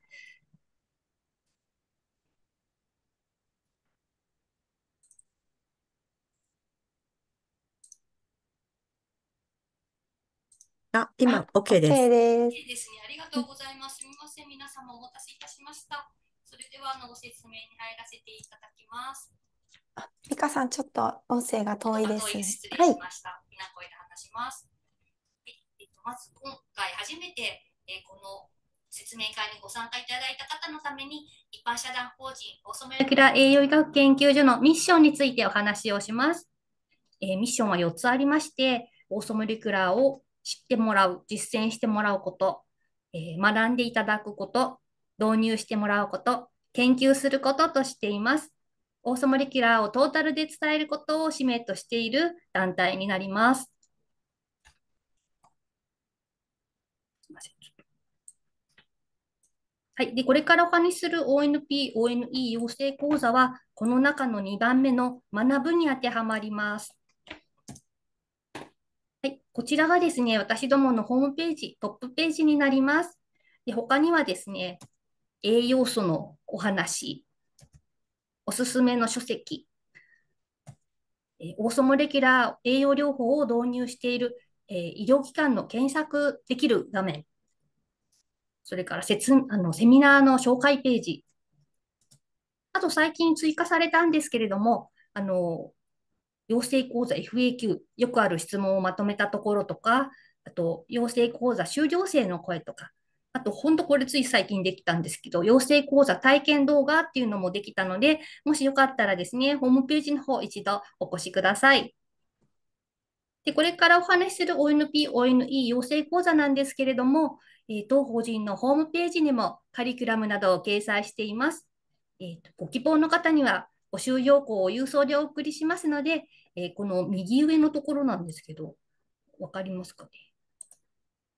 あ、今、OK です。OK です。ですね。ありがとうございます。すみません。皆様お待た
せいたしました。それでは、あの、ご説明に入らせていただきます。
あ、美香さん、ちょっと音声が遠いです。失はい、声で話
します。はい、えっと、まず、今回初めて、えー、この説明会にご参加いただいた方のために、一般社団法人、オーソメラクラ栄養医学研究所のミッションについてお話をします。えー、ミッションは4つありまして、オーソムリクラーを知ってもらう、実践してもらうこと、えー、学んでいただくこと、導入してもらうこと、研究することとしています。オーソモレキュラーをトータルで伝えることを使命としている団体になります。はい、でこれからお話しする ONP、ONE 養成講座は、この中の2番目の学ぶに当てはまります。こちらがですね、私どものホームページ、トップページになります。で他にはですね、栄養素のお話、おすすめの書籍、オーソモレキュラー栄養療法を導入している、え医療機関の検索できる画面、それからつあのセミナーの紹介ページ、あと最近追加されたんですけれども、あの養成講座 FAQ、よくある質問をまとめたところとか、あと、養成講座修了生の声とか、あと、ほんとこれつい最近できたんですけど、養成講座体験動画っていうのもできたので、もしよかったらですね、ホームページの方一度お越しください。で、これからお話しする ONP、ONE 養成講座なんですけれども、えー、当法人のホームページにもカリキュラムなどを掲載しています。えーとご希望の方には、募集要項を郵送でお送りしますので、えー、この右上のところなんですけど、わかりますかね、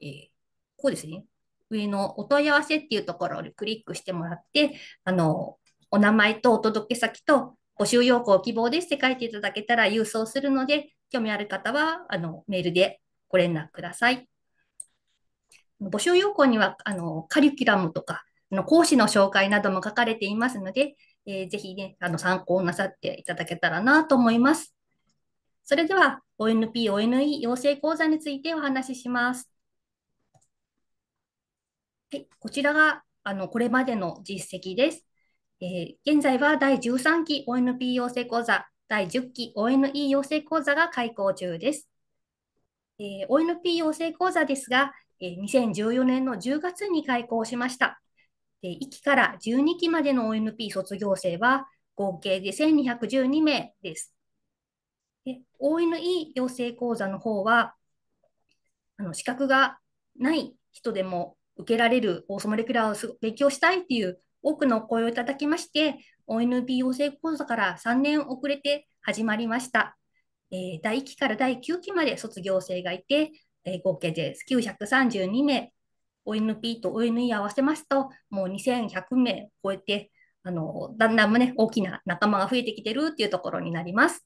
えー、こうですね。上のお問い合わせっていうところをクリックしてもらって、あの、お名前とお届け先と募集要項を希望ですって書いていただけたら郵送するので、興味ある方はあのメールでご連絡ください。募集要項にはあのカリキュラムとかの講師の紹介なども書かれていますので、えー、ぜひね、あの参考なさっていただけたらなと思います。それでは ONP、ONE 養成講座についてお話しします。はい、こちらがあのこれまでの実績です。えー、現在は第13期 ONP 養成講座、第10期 ONE 養成講座が開講中です。えー、ONP 養成講座ですが、えー、2014年の10月に開講しました。で1期から12期までの ONP 卒業生は合計で1212名です。で ONE 養成講座の方はあの資格がない人でも受けられるオーソモレキュラーを勉強したいっていう多くの声をいただきまして ONP 養成講座から3年遅れて始まりました。えー、第1期から第9期まで卒業生がいて、えー、合計で932名 ONP と ONE 合わせますと、もう2100名超えて、あのだんだん、ね、大きな仲間が増えてきてるっていうところになります。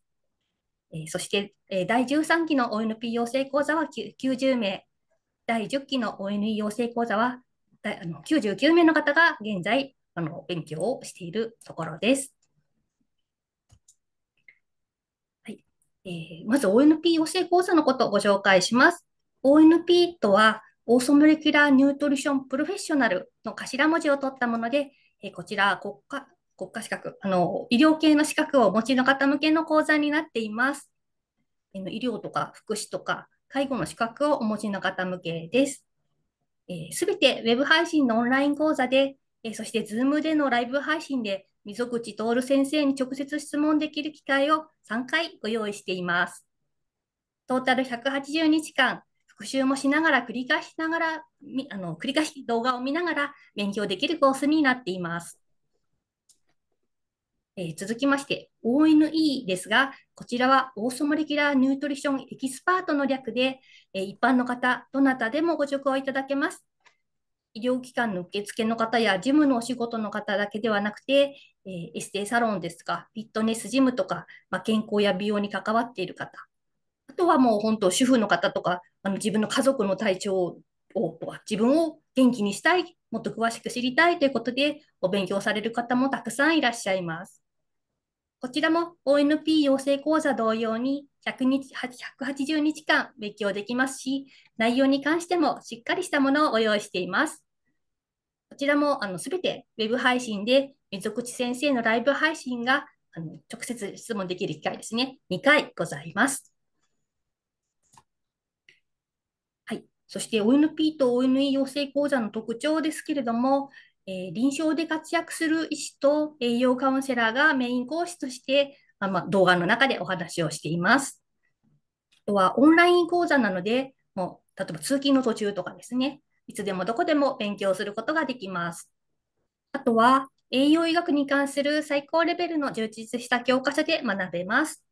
えー、そして、えー、第13期の ONP 養成講座は90名、第10期の ONE 養成講座はあの99名の方が現在あの勉強をしているところです。はいえー、まず ONP 養成講座のことをご紹介します。ONP とはオーソムレキュラー・ニュートリション・プロフェッショナルの頭文字を取ったもので、えこちら国家国家資格あの、医療系の資格をお持ちの方向けの講座になっています。えの医療とか福祉とか介護の資格をお持ちの方向けです。す、え、べ、ー、て Web 配信のオンライン講座で、えー、そして Zoom でのライブ配信で、溝口徹先生に直接質問できる機会を3回ご用意しています。トータル180日間、復習もしながら繰り返しながらあの繰り返し動画を見ながら勉強できるコースになっています。えー、続きまして ONE ですが、こちらはオーソモレキュラーニュートリションエキスパートの略で、えー、一般の方、どなたでもご受講いただけます。医療機関の受付の方や事務のお仕事の方だけではなくて、えー、エステサロンですとか、フィットネスジムとか、まあ、健康や美容に関わっている方、とはもう本当、主婦の方とか、あの自分の家族の体調をとか、自分を元気にしたい、もっと詳しく知りたいということで、お勉強される方もたくさんいらっしゃいます。こちらも ONP 養成講座同様に100日180日間勉強できますし、内容に関してもしっかりしたものをご用意しています。こちらもすべて Web 配信で、水口先生のライブ配信があの直接質問できる機会ですね、2回ございます。そして ONP と ONE 養成講座の特徴ですけれども、えー、臨床で活躍する医師と栄養カウンセラーがメイン講師としてあ、まあ、動画の中でお話をしています。あとはオンライン講座なので、もう例えば通勤の途中とかですね、いつでもどこでも勉強することができます。あとは栄養医学に関する最高レベルの充実した教科書で学べます。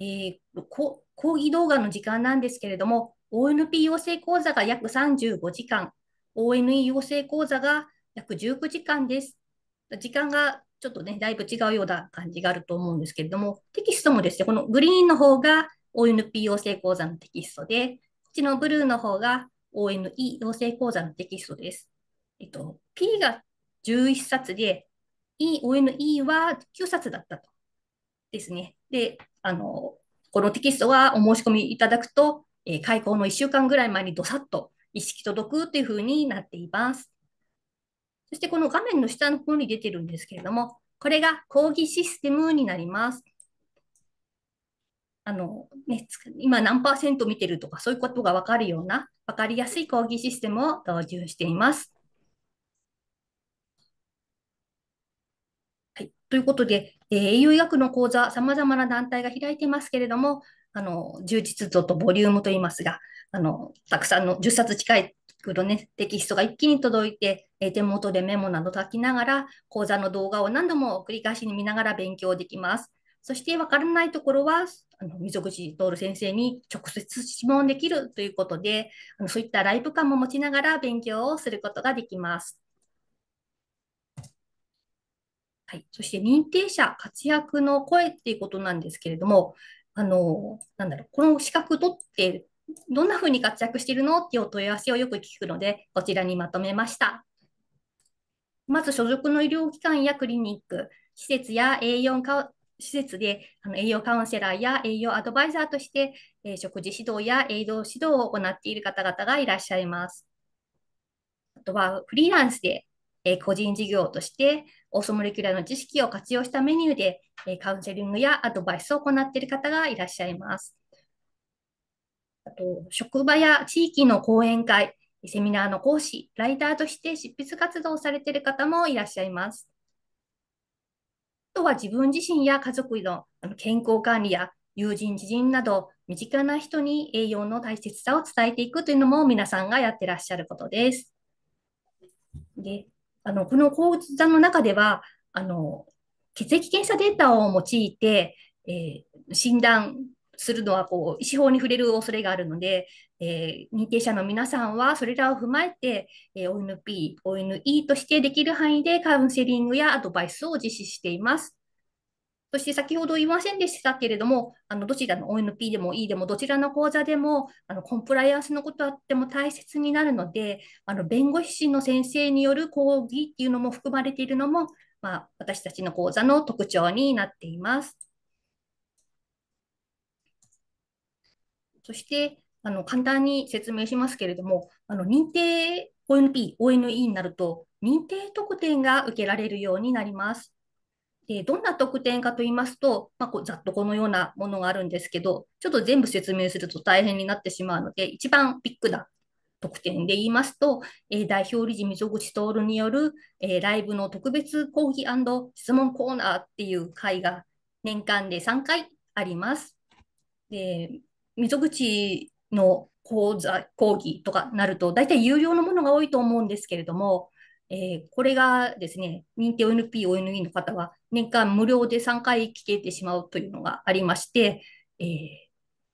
えー、講義動画の時間なんですけれども、ONP 養成講座が約35時間、ONE 養成講座が約19時間です。時間がちょっとね、だいぶ違うような感じがあると思うんですけれども、テキストもですね、このグリーンの方が ONP 養成講座のテキストで、こっちのブルーの方が ONE 養成講座のテキストです。えっと、P が11冊で、E、ONE は9冊だったと。ですね。で、あの、このテキストはお申し込みいただくと、えー、開校の1週間ぐらい前にどさっと一式届くというふうになっています。そしてこの画面の下の方に出てるんですけれども、これが講義システムになります。あのね、今何パーセント見てるとかそういうことが分かるような分かりやすい講義システムを導入しています。はい、ということで、えー、栄養医学の講座、さまざまな団体が開いてますけれども、あの、充実度とボリュームといいますが、あの、たくさんの10冊近いのね、テキストが一気に届いて、え手元でメモなど書きながら、講座の動画を何度も繰り返しに見ながら勉強できます。そして分からないところは、あの溝口徹先生に直接質問できるということで、あのそういったライブ感も持ちながら勉強をすることができます。はい、そして認定者活躍の声っていうことなんですけれども、あの、なんだろう、この資格取ってどんなふうに活躍しているのっていうお問い合わせをよく聞くので、こちらにまとめました。まず、所属の医療機関やクリニック、施設や栄養か施設であの栄養カウンセラーや栄養アドバイザーとして、えー、食事指導や栄養指導を行っている方々がいらっしゃいます。あとは、フリーランスでえ個人事業としてオーソモレキュラーの知識を活用したメニューで、えカウンセリングやアドバイスを行っている方がいらっしゃいます。あと、職場や地域の講演会、セミナーの講師、ライターとして執筆活動されている方もいらっしゃいます。あとは自分自身や家族の健康管理や友人、知人など、身近な人に栄養の大切さを伝えていくというのも皆さんがやってらっしゃることです。であの、この講座の中では、あの、血液検査データを用いて、えー、診断するのはこう司法に触れる恐れがあるので、えー、認定者の皆さんはそれらを踏まえて、えー、ONP、ONE としてできる範囲でカウンセリングやアドバイスを実施しています。そして先ほど言いませんでしたけれども、あのどちらの ONP でも E でも、どちらの講座でもあのコンプライアンスのことはとても大切になるので、あの弁護士の先生による講義っていうのも含まれているのも、まあ、私たちの講座の特徴になっています。そしてあの簡単に説明しますけれども、あの認定 ONP、ONE になると、認定特典が受けられるようになります。でどんな特典かと言いますと、まあ、こうざっとこのようなものがあるんですけど、ちょっと全部説明すると大変になってしまうので、一番ビッグな特典で言いますと、えー、代表理事溝口徹による、えー、ライブの特別講義質問コーナーっていう会が年間で3回あります。で溝口の講座講義とかなると大体有料のものが多いと思うんですけれどもえー、これがですね、認定 ONP、ONE の方は年間無料で3回聞けてしまうというのがありまして、えー、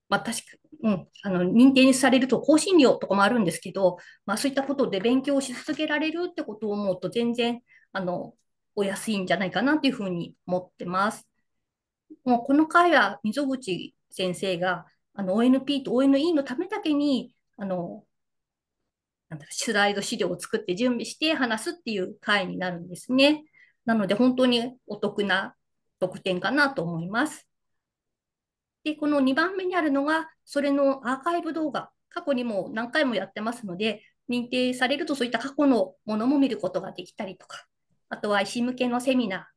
まあ、確かうん、あの認定されると更新料とかもあるんですけど、まあ、そういったことで勉強し続けられるってことを思うと全然あのお安いんじゃないかなというふうに思ってます。もうこの回は溝口先生があの ONP と ONE のためだけにあのなんだろう、取材の資料を作って準備して話すっていう会になるんですね。なので、本当にお得な特典かなと思います。で、この2番目にあるのが、それのアーカイブ動画、過去にも何回もやってますので、認定されるとそういった過去のものも見ることができたりとか、あとは医師向けのセミナ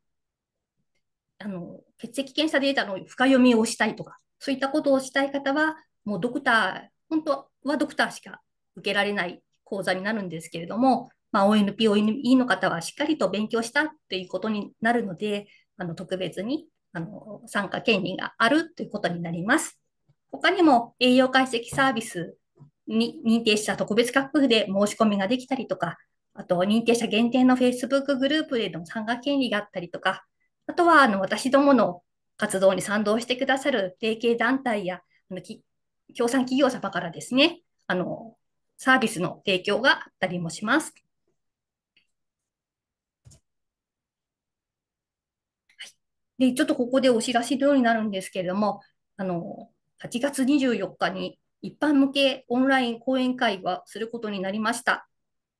ー、あの血液検査データの深読みをしたいとか、そういったことをしたい方は、もうドクター、本当はドクターしか受けられない講座になるんですけれども、まあ、ONP、ONE の方はしっかりと勉強したということになるので、あの特別にあの参加権利があるということになります。他にも栄養解析サービスに認定した特別学区で申し込みができたりとか、あと認定者限定の Facebook グループへの参加権利があったりとか、あとはあの私どもの活動に賛同してくださる提携団体やあの共産企業様からですね、あのサービスの提供があったりもします。はい、で、ちょっとここでお知らせのようになるんですけれども、あの、8月24日に一般向けオンライン講演会はすることになりました。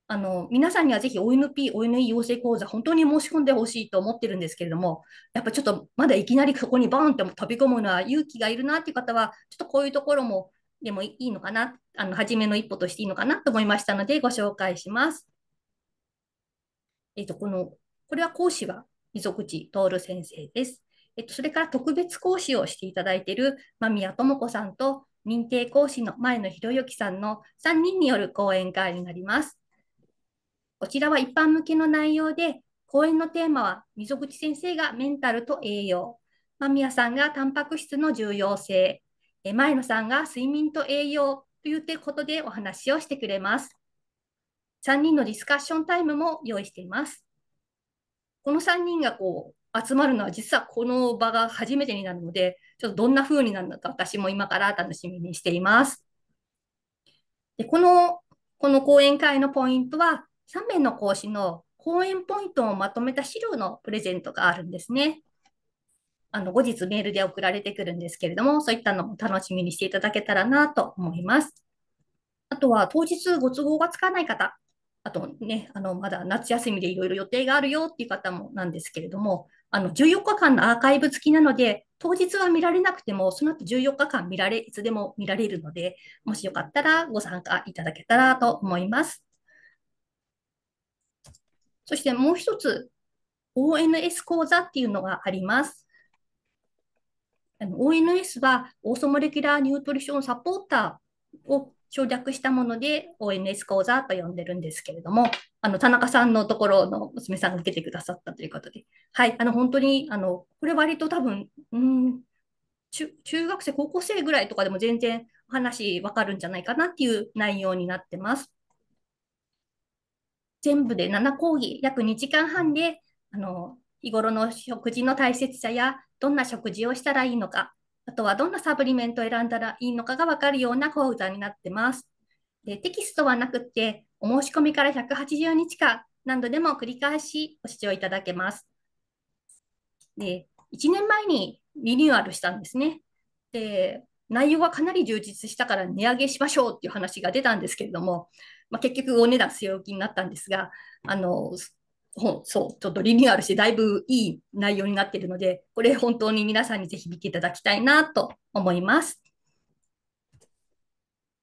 あの皆さんにはぜひ ONP、ONE 養成講座、本当に申し込んでほしいと思ってるんですけれども、やっぱちょっとまだいきなりそこにバーンって飛び込むのは勇気がいるなっていう方は、ちょっとこういうところもでもいいのかな、あの初めの一歩としていいのかなと思いましたので、ご紹介します。えっと、この、これは講師は溝口徹先生です。えっと、それから特別講師をしていただいている間宮智子さんと認定講師の前野博之さんの3人による講演会になります。こちらは一般向けの内容で、講演のテーマは溝口先生がメンタルと栄養、間宮さんがタンパク質の重要性、え前野さんが睡眠と栄養ということでお話をしてくれます。3人のディスカッションタイムも用意しています。この3人がこう集まるのは実はこの場が初めてになるので、ちょっとどんな風になるのか私も今から楽しみにしています。でこのこの講演会のポイントは、3名の講師の講演ポイントをまとめた資料のプレゼントがあるんですね。あの後日メールで送られてくるんですけれども、そういったのも楽しみにしていただけたらなと思います。あとは当日ご都合がつかない方、あとね、あのまだ夏休みでいろいろ予定があるよっていう方もなんですけれども、あの14日間のアーカイブ付きなので、当日は見られなくても、その後14日間見られ、いつでも見られるので、もしよかったらご参加いただけたらと思います。そしてもう一つ、ONS 講座っていうのがあります。ONS はオーソモレキュラーニュートリションサポーターを省略したもので ONS 講座と呼んでるんですけれども、あの田中さんのところの娘さんが受けてくださったということで、はい、あの本当にあのこれ割と多分、うん中、中学生、高校生ぐらいとかでも全然話わかるんじゃないかなっていう内容になってます。全部で7講義、約2時間半で、あの日頃の食事の大切さやどんな食事をしたらいいのか、あとはどんなサプリメントを選んだらいいのかがわかるような講座になってます。でテキストはなくって、お申し込みから180日間、何度でも繰り返しご視聴いただけます。で1年前にリニューアルしたんですね。で内容はかなり充実したから値上げしましょうっていう話が出たんですけれども、まあ、結局お値段据え置きになったんですがあの本、そう、ちょっとリニューアルしてだいぶいい内容になっているので、これ本当に皆さんにぜひ見ていただきたいなと思います。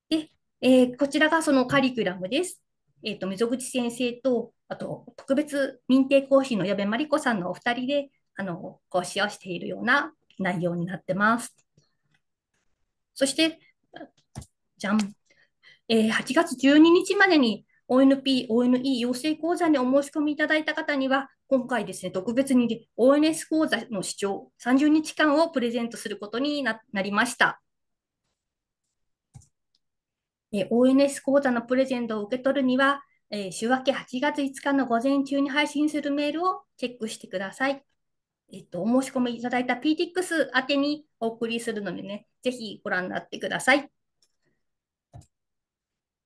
で、えー、こちらがそのカリキュラムです。えっ、ー、と、溝口先生と、あと、特別認定講師の矢部真理子さんのお二人で、あの、講師をしているような内容になってます。そして、じゃん。えー、8月12日までに ONP、ONE 養成講座にお申し込みいただいた方には、今回ですね、特別に ONS 講座の視聴30日間をプレゼントすることになりました。ONS 講座のプレゼントを受け取るには、えー、週明け8月5日の午前中に配信するメールをチェックしてください。えっと、お申し込みいただいた PTX 宛てにお送りするのでね、ぜひご覧になってください。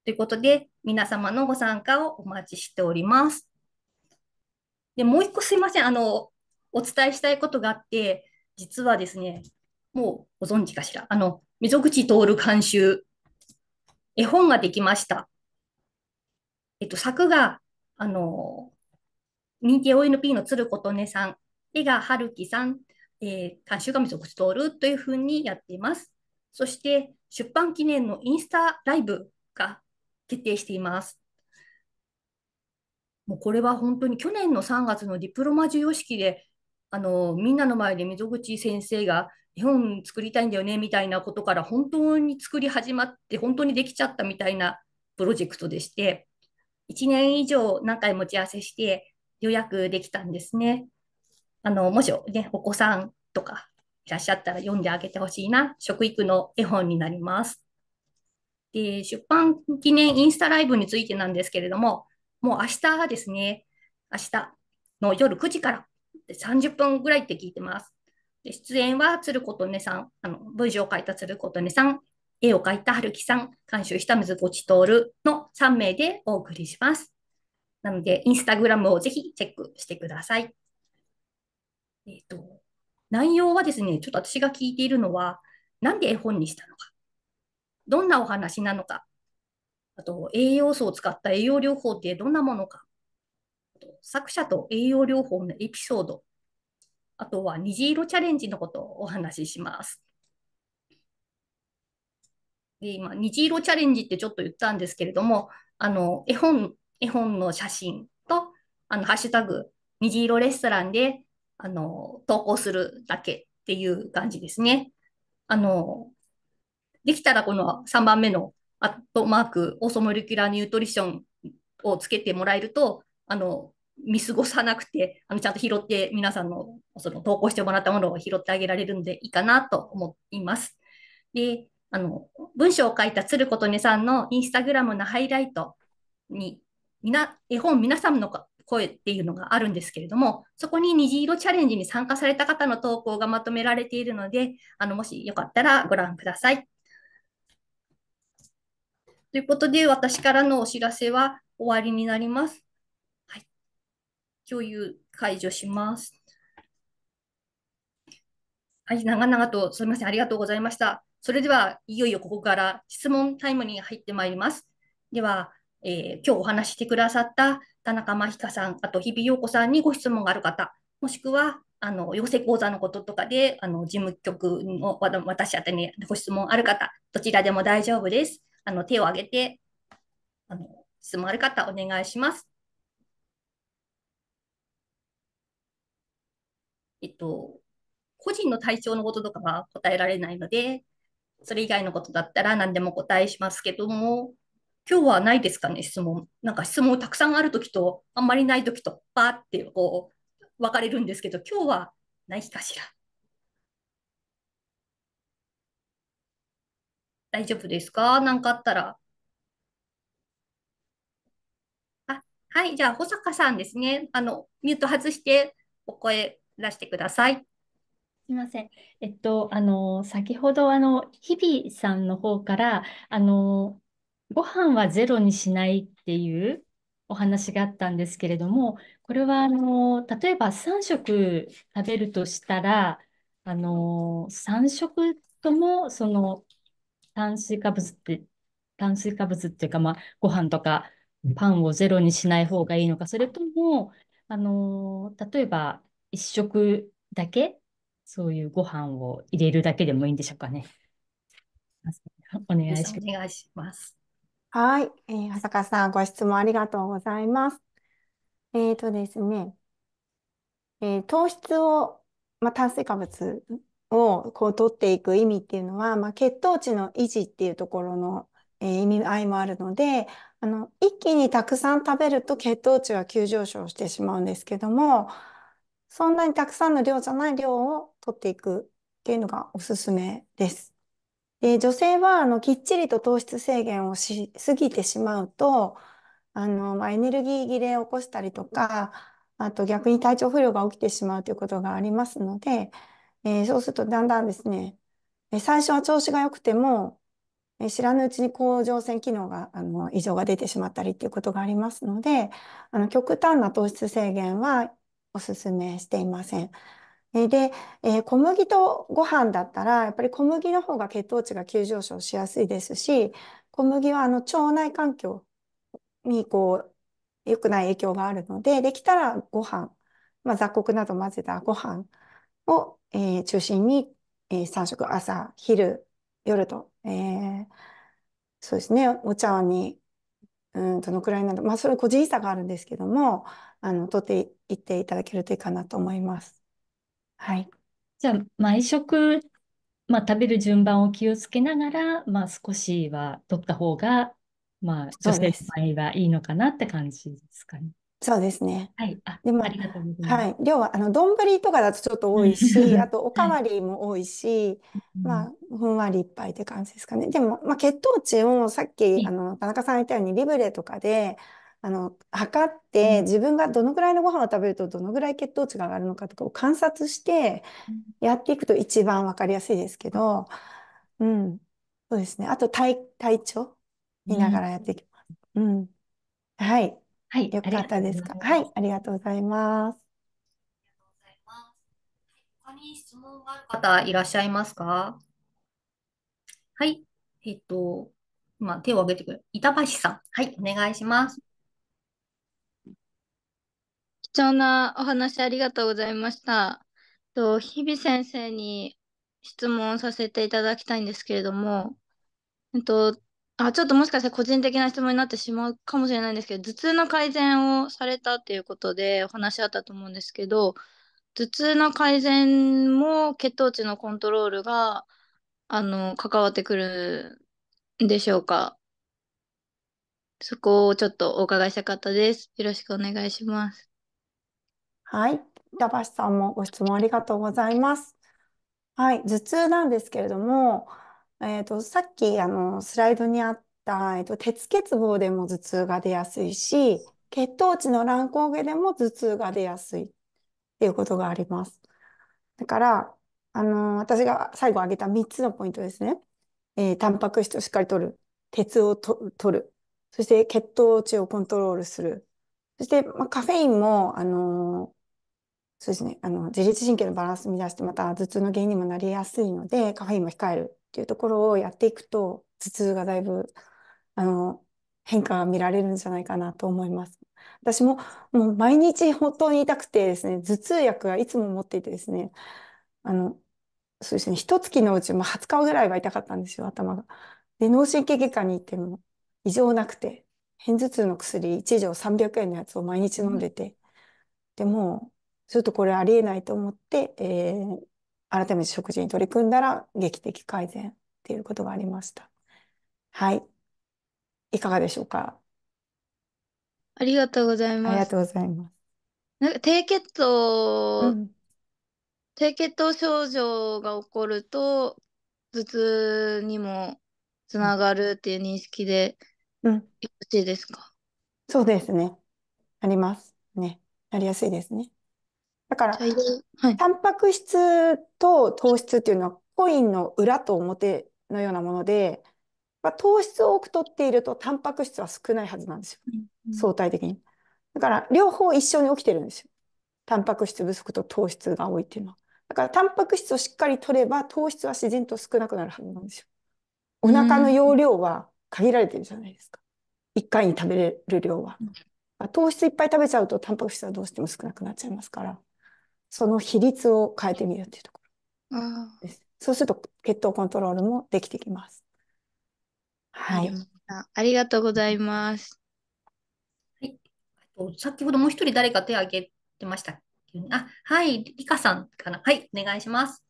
ということで、皆様のご参加をお待ちしております。で、もう一個すいません。あの、お伝えしたいことがあって、実はですね、もうご存知かしら。あの、溝口徹監修、絵本ができました。えっと、作が、あの、認定 ONP の鶴琴音さん、絵が春樹さん、えー、監修が溝口徹というふうにやっています。そして、出版記念のインスタライブが決定しています。もうこれは本当に去年の3月のディプロマ授与式であのみんなの前で溝口先生が日本作りたいんだよねみたいなことから本当に作り始まって本当にできちゃったみたいなプロジェクトでして1年以上何回持ち合わせして予約できたんですね。あのもし、ね、お子さんとかいらっしゃったら読んであげてほしいな食育の絵本になります。で、出版記念インスタライブについてなんですけれども、もう明日ですね、明日の夜9時から30分ぐらいって聞いてます。で出演は鶴琴とねさん、あの文章を書いた鶴琴とねさん、絵を描いた春樹さん、監修した水越徹の3名でお送りします。なので、インスタグラムをぜひチェックしてください。えっ、ー、と、内容はですね、ちょっと私が聞いているのは、なんで絵本にしたのか。どんなお話なのか、あと栄養素を使った栄養療法ってどんなものか、あと作者と栄養療法のエピソード、あとは虹色チャレンジのことをお話しします。で今、虹色チャレンジってちょっと言ったんですけれども、あの絵本絵本の写真と、あのハッシュタグ、虹色レストランであの投稿するだけっていう感じですね。あのできたらこの3番目のアットマーク、オーソモリキュラーニュートリションをつけてもらえると、あの、見過ごさなくて、あの、ちゃんと拾って皆さんの、その投稿してもらったものを拾ってあげられるんでいいかなと思います。で、あの、文章を書いた鶴琴音さんのインスタグラムのハイライトに、みな、絵本皆さんの声っていうのがあるんですけれども、そこに虹色チャレンジに参加された方の投稿がまとめられているので、あの、もしよかったらご覧ください。ということで、私からのお知らせは終わりになります。はい。共有解除します。はい、長々とすみません。ありがとうございました。それでは、いよいよここから質問タイムに入ってまいります。では、えー、今日お話してくださった田中真彦さん、あと日比陽子さんにご質問がある方、もしくはあの養成講座のこととかであの事務局の私宛にご質問ある方、どちらでも大丈夫です。あの手を挙げてあの質問ある方お願いします。えっと、個人の体調のこととかは答えられないので、それ以外のことだったら何でも答えしますけども、今日はないですかね、質問。なんか質問たくさんあるときと、あんまりないときと、ばーってこう、分かれるんですけど、今日はないかしら。大丈夫ですか何かあったら。あ、はい、じゃあ、保坂さんですね。あの、ミュート外して、お声出してください。すみません。えっと、あの、先ほど、あの、日々さんの方から、あの、ご飯はゼロにしないっていうお話があったんですけれども、これは、あの、例えば3食食べるとしたら、あの、3食とも、その、炭水化物って、炭水化物っていうか、まあ、ご飯とかパンをゼロにしない方がいいのか、それとも、あのー例えば一食だけ、そういうご飯を入れるだけでもいいんでしょうかね。お願いします。お
願いします。はい、えー、浅香さん、ご質問ありがとうございます。えーとですね、えー糖質を、まあ、炭水化物をこう取っていく意味っていうのは、まあ、血糖値の維持っていうところの、えー、意味合いもあるので、あの、一気にたくさん食べると血糖値は急上昇してしまうんですけども、そんなにたくさんの量じゃない量を取っていくっていうのがおすすめです。で、女性は、あの、きっちりと糖質制限をしすぎてしまうと、あの、まあ、エネルギー切れを起こしたりとか、あと逆に体調不良が起きてしまうということがありますので、えー、そうするとだんだんですね、えー、最初は調子が良くても、えー、知らぬうちに甲状腺機能があの異常が出てしまったりっていうことがありますので、あの極端な糖質制限はお勧めしていません。で、えー、小麦とご飯だったら、やっぱり小麦の方が血糖値が急上昇しやすいですし、小麦はあの腸内環境にこう、良くない影響があるので、できたらご飯、まあ、雑穀など混ぜたご飯を、えー、中心に、えー、3食、朝、昼、夜と、えー、そうですね、お茶に、うん、どのくらいなのまあ、それ個人差があるんですけども、あの、取っていっていただけるといいかなと思います。は
い。じゃあ、毎食、まあ、食べる順番を気をつけながら、まあ、少しは取った方が、まあ、女性の場合はいいのかなって感じです
かね。そうですね。はい。あ、でも、ありがとうございまはい、量は、あの、丼とかだとちょっと多いし、あと、おかわりも多いし、まあ、ふんわりいっぱいって感じですかね。でも、まあ、血糖値をさっき、あの、田中さんが言ったように、リブレとかで、あの、測って、自分がどのぐらいのご飯を食べると、どのぐらい血糖値が上がるのかとかを観察して、やっていくと一番わかりやすいですけど、うん、そうですね。あと、体、体調見ながらやっていきます。うん。はい。はい、よかったですか。はい、ありがとうございます。
他に質問がある
方いらっしゃいますかはい、えっ
と、まあ、手を挙げてくれ。板橋さん。はい、お願いします。貴重なお話ありがとうございました。と
日比先生に質問させていただきたいんですけれども、えっと、あ、ちょっともしかして個人的な質問になってしまうかもしれないんですけど、頭痛の改善をされたっていうことでお話あったと思うんですけど、頭痛の改善
も血糖値のコントロールが、あの、関わってくる
んでしょうか。そこをちょっとお伺いしたかったです。よろしくお願いします。はい。板橋さんもご質問ありがとうございます。はい。頭痛なんですけれども、えっと、さっき、あの、スライドにあった、えっと、鉄欠乏でも頭痛が出やすいし、血糖値の乱高下でも頭痛が出やすいっていうことがあります。だから、あの、私が最後挙げた3つのポイントですね。えー、タンパク質をしっかりとる。鉄をと、取る。そして血糖値をコントロールする。そして、まあ、カフェインも、あのそうですね、あの、自律神経のバランスを乱して、また頭痛の原因にもなりやすいので、カフェインも控えるっていうところをやっていくと、頭痛がだいぶ、あの、変化が見られるんじゃないかなと思います。私も、もう毎日本当に痛くてですね、頭痛薬はいつも持っていてですね、あの、そうですね、一月のうち、も20日ぐらいは痛かったんですよ、頭が。で、脳神経外科に行っても異常なくて、片頭痛の薬1錠300円のやつを毎日飲んでて、うん、でも、ちょっとこれありえないと思って、えー、改めて食事に取り組んだら劇的改善っていうことがありました。はい。いかがでしょうかありがとうございありまがす。とうございます。なんか低血う糖、ん。低血糖症状が起こると、頭痛にもつながるっていう認識でうん。よろしいですかそうですね。あります。ね。なりやすいですね。だから、はい、タンパク質と糖質っていうのはコインの裏と表のようなもので、まあ、糖質を多く取っているとタンパク質は少ないはずなんですよ、うん、相対的に。だから両方一緒に起きてるんですよ。タンパク質不足と糖質が多いっていうのは。だからタンパク質をしっかり取れば糖質は自然と少なくなるはずなんですよ。お腹の容量は限られてるじゃないですか。うん、回に食べれる量は。糖質いっぱい食べちゃうとタンパク質はどうしても少なくなっちゃいますから。その比率を変えてみるっていうところです。そうすると血糖コントロールもできてきます。はい。ありがとうございます。はい。
先ほどもう一人誰か手を挙げてました。あ、はい、リカさんかな。はい、お願いします。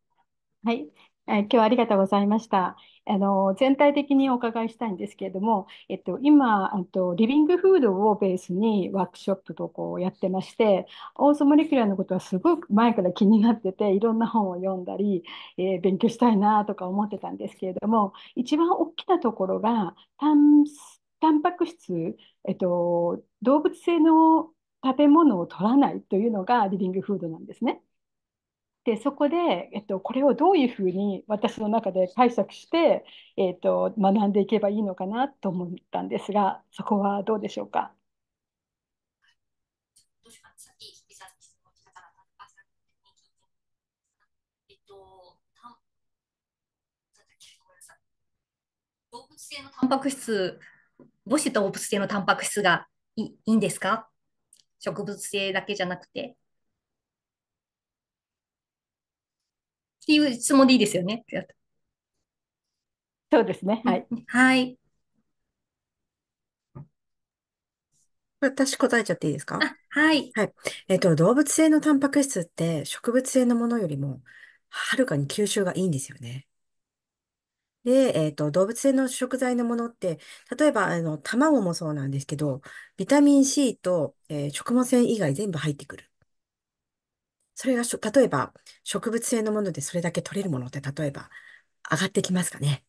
はい。えー、今日はありがとうございました。あの、全体的にお
伺いしたいんですけれども、えっと、今、と、リビングフードをベースにワークショップとこうやってまして、オーソモレキュラーのことはすごく前から気になってて、いろんな本を読んだり、えー、勉強したいなとか思ってたんですけれども、一番大きなところが、タン、タンパク質、えっと、動物性の食べ物を取らないというのがリビングフードなんですね。でそこで、えっと、これをどういうふうに私の中で解釈して、えっと、学んでいけばいいのかなと思ったんですがそこはどうでしょうか
動物性のタンパク質母子動物性のタンパク質がいいいんですか植物性だけじゃなくて。っていう質問でいいですよね。
そうですね。は
い。はい。
私答えちゃっていいですかはい。はい。えっと、動物性のタンパク質って植物性のものよりもはるかに吸収がいいんですよね。で、えっと、動物性の食材のものって、例えば、あの、卵もそうなんですけど、ビタミン C と、えー食物繊維以外全部入ってくる。それがしょ、例えば、植物性のものでそれだけ取れるものって、例えば、上がってきますかね。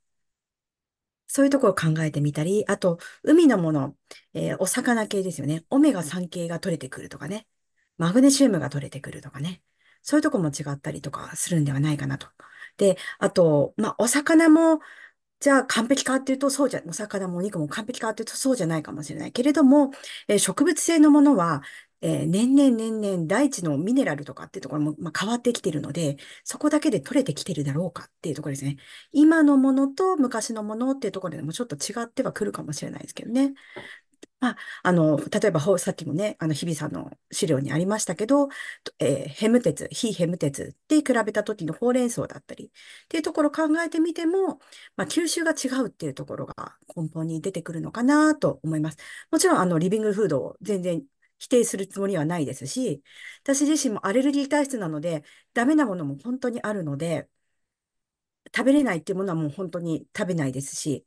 そういうところを考えてみたり、あと、海のもの、えーお魚系ですよね。オメガ3系が取れてくるとかね。マグネシウムが取れてくるとかね。そういうとこも違ったりとかするんではないかなと。で、あと、まあ、お魚も、じゃあ完璧かっていうと、そうじゃ、お魚もお肉も完璧かっていうと、そうじゃないかもしれないけれども、えー植物性のものは、えー、年々年々大地のミネラルとかっていうところも、まあ、変わってきてるので、そこだけで取れてきてるだろうかっていうところですね。今のものと昔のものっていうところでもちょっと違ってはくるかもしれないですけどね。まあ、あの、例えば、さっきもね、あの、日比さんの資料にありましたけど、えー、ヘム鉄、非ヘム鉄で比べた時のほうれん草だったり、っていうところを考えてみても、まあ、吸収が違うっていうところが根本に出てくるのかなと思います。もちろん、あの、リビングフードを全然否定するつもりはないですし、私自身もアレルギー体質なので、ダメなものも本当にあるので、食べれないっていうものはもう本当に食べないですし、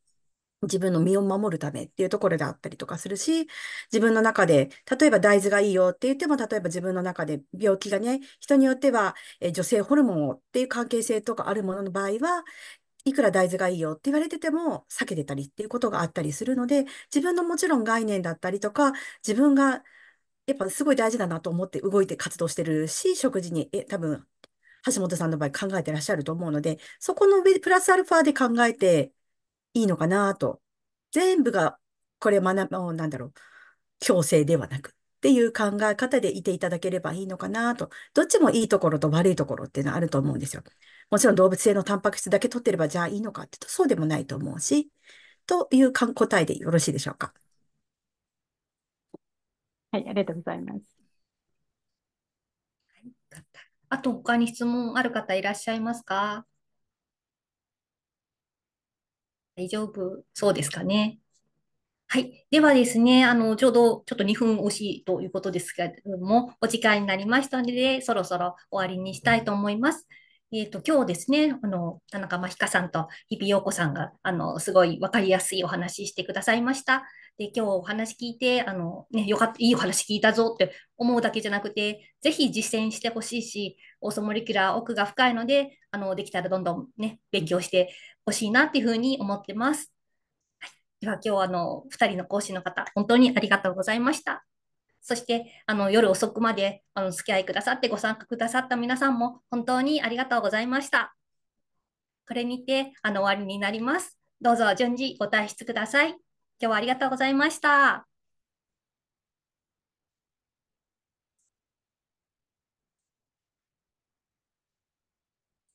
自分の身を守るためっていうところであったりとかするし、自分の中で、例えば大豆がいいよって言っても、例えば自分の中で病気がね、人によっては、え女性ホルモンをっていう関係性とかあるものの場合は、いくら大豆がいいよって言われてても避けてたりっていうことがあったりするので、自分のもちろん概念だったりとか、自分がやっぱすごい大事だなと思って動いて活動してるし、食事に、え、多分、橋本さんの場合考えてらっしゃると思うので、そこの上でプラスアルファで考えていいのかなと。全部が、これ学ぶ、なんだろう、強制ではなくっていう考え方でいていただければいいのかなと。どっちもいいところと悪いところっていうのはあると思うんですよ。もちろん動物性のタンパク質だけ取ってればじゃあいいのかって言うとそうでもないと思うし、という答えでよろしいでしょうか。はい、ありがとう
ございます。あと、他に質問ある方いらっしゃいますか大丈夫そうですかね。はい。ではですね、あの、ちょうどちょっと2分惜しいということですけれども、お時間になりましたので、そろそろ終わりにしたいと思います。えっ、ー、と、今日ですね、あの、田中真ひかさんと日比陽子さんが、あの、すごい分かりやすいお話ししてくださいました。で、今日お話聞いて、あの、ね、よかった、いいお話聞いたぞって思うだけじゃなくて、ぜひ実践してほしいし、オーソモリキュラー奥が深いので、あの、できたらどんどんね、勉強してほしいなっていうふうに思ってます。はい。では今日あの、2人の講師の方、本当にありがとうございました。そして、あの、夜遅くまで、あの、付き合いくださってご参加くださった皆さんも、本当にありがとうございました。これにて、あの、終わりになります。どうぞ順次ご退出ください。今日はありがとうございました。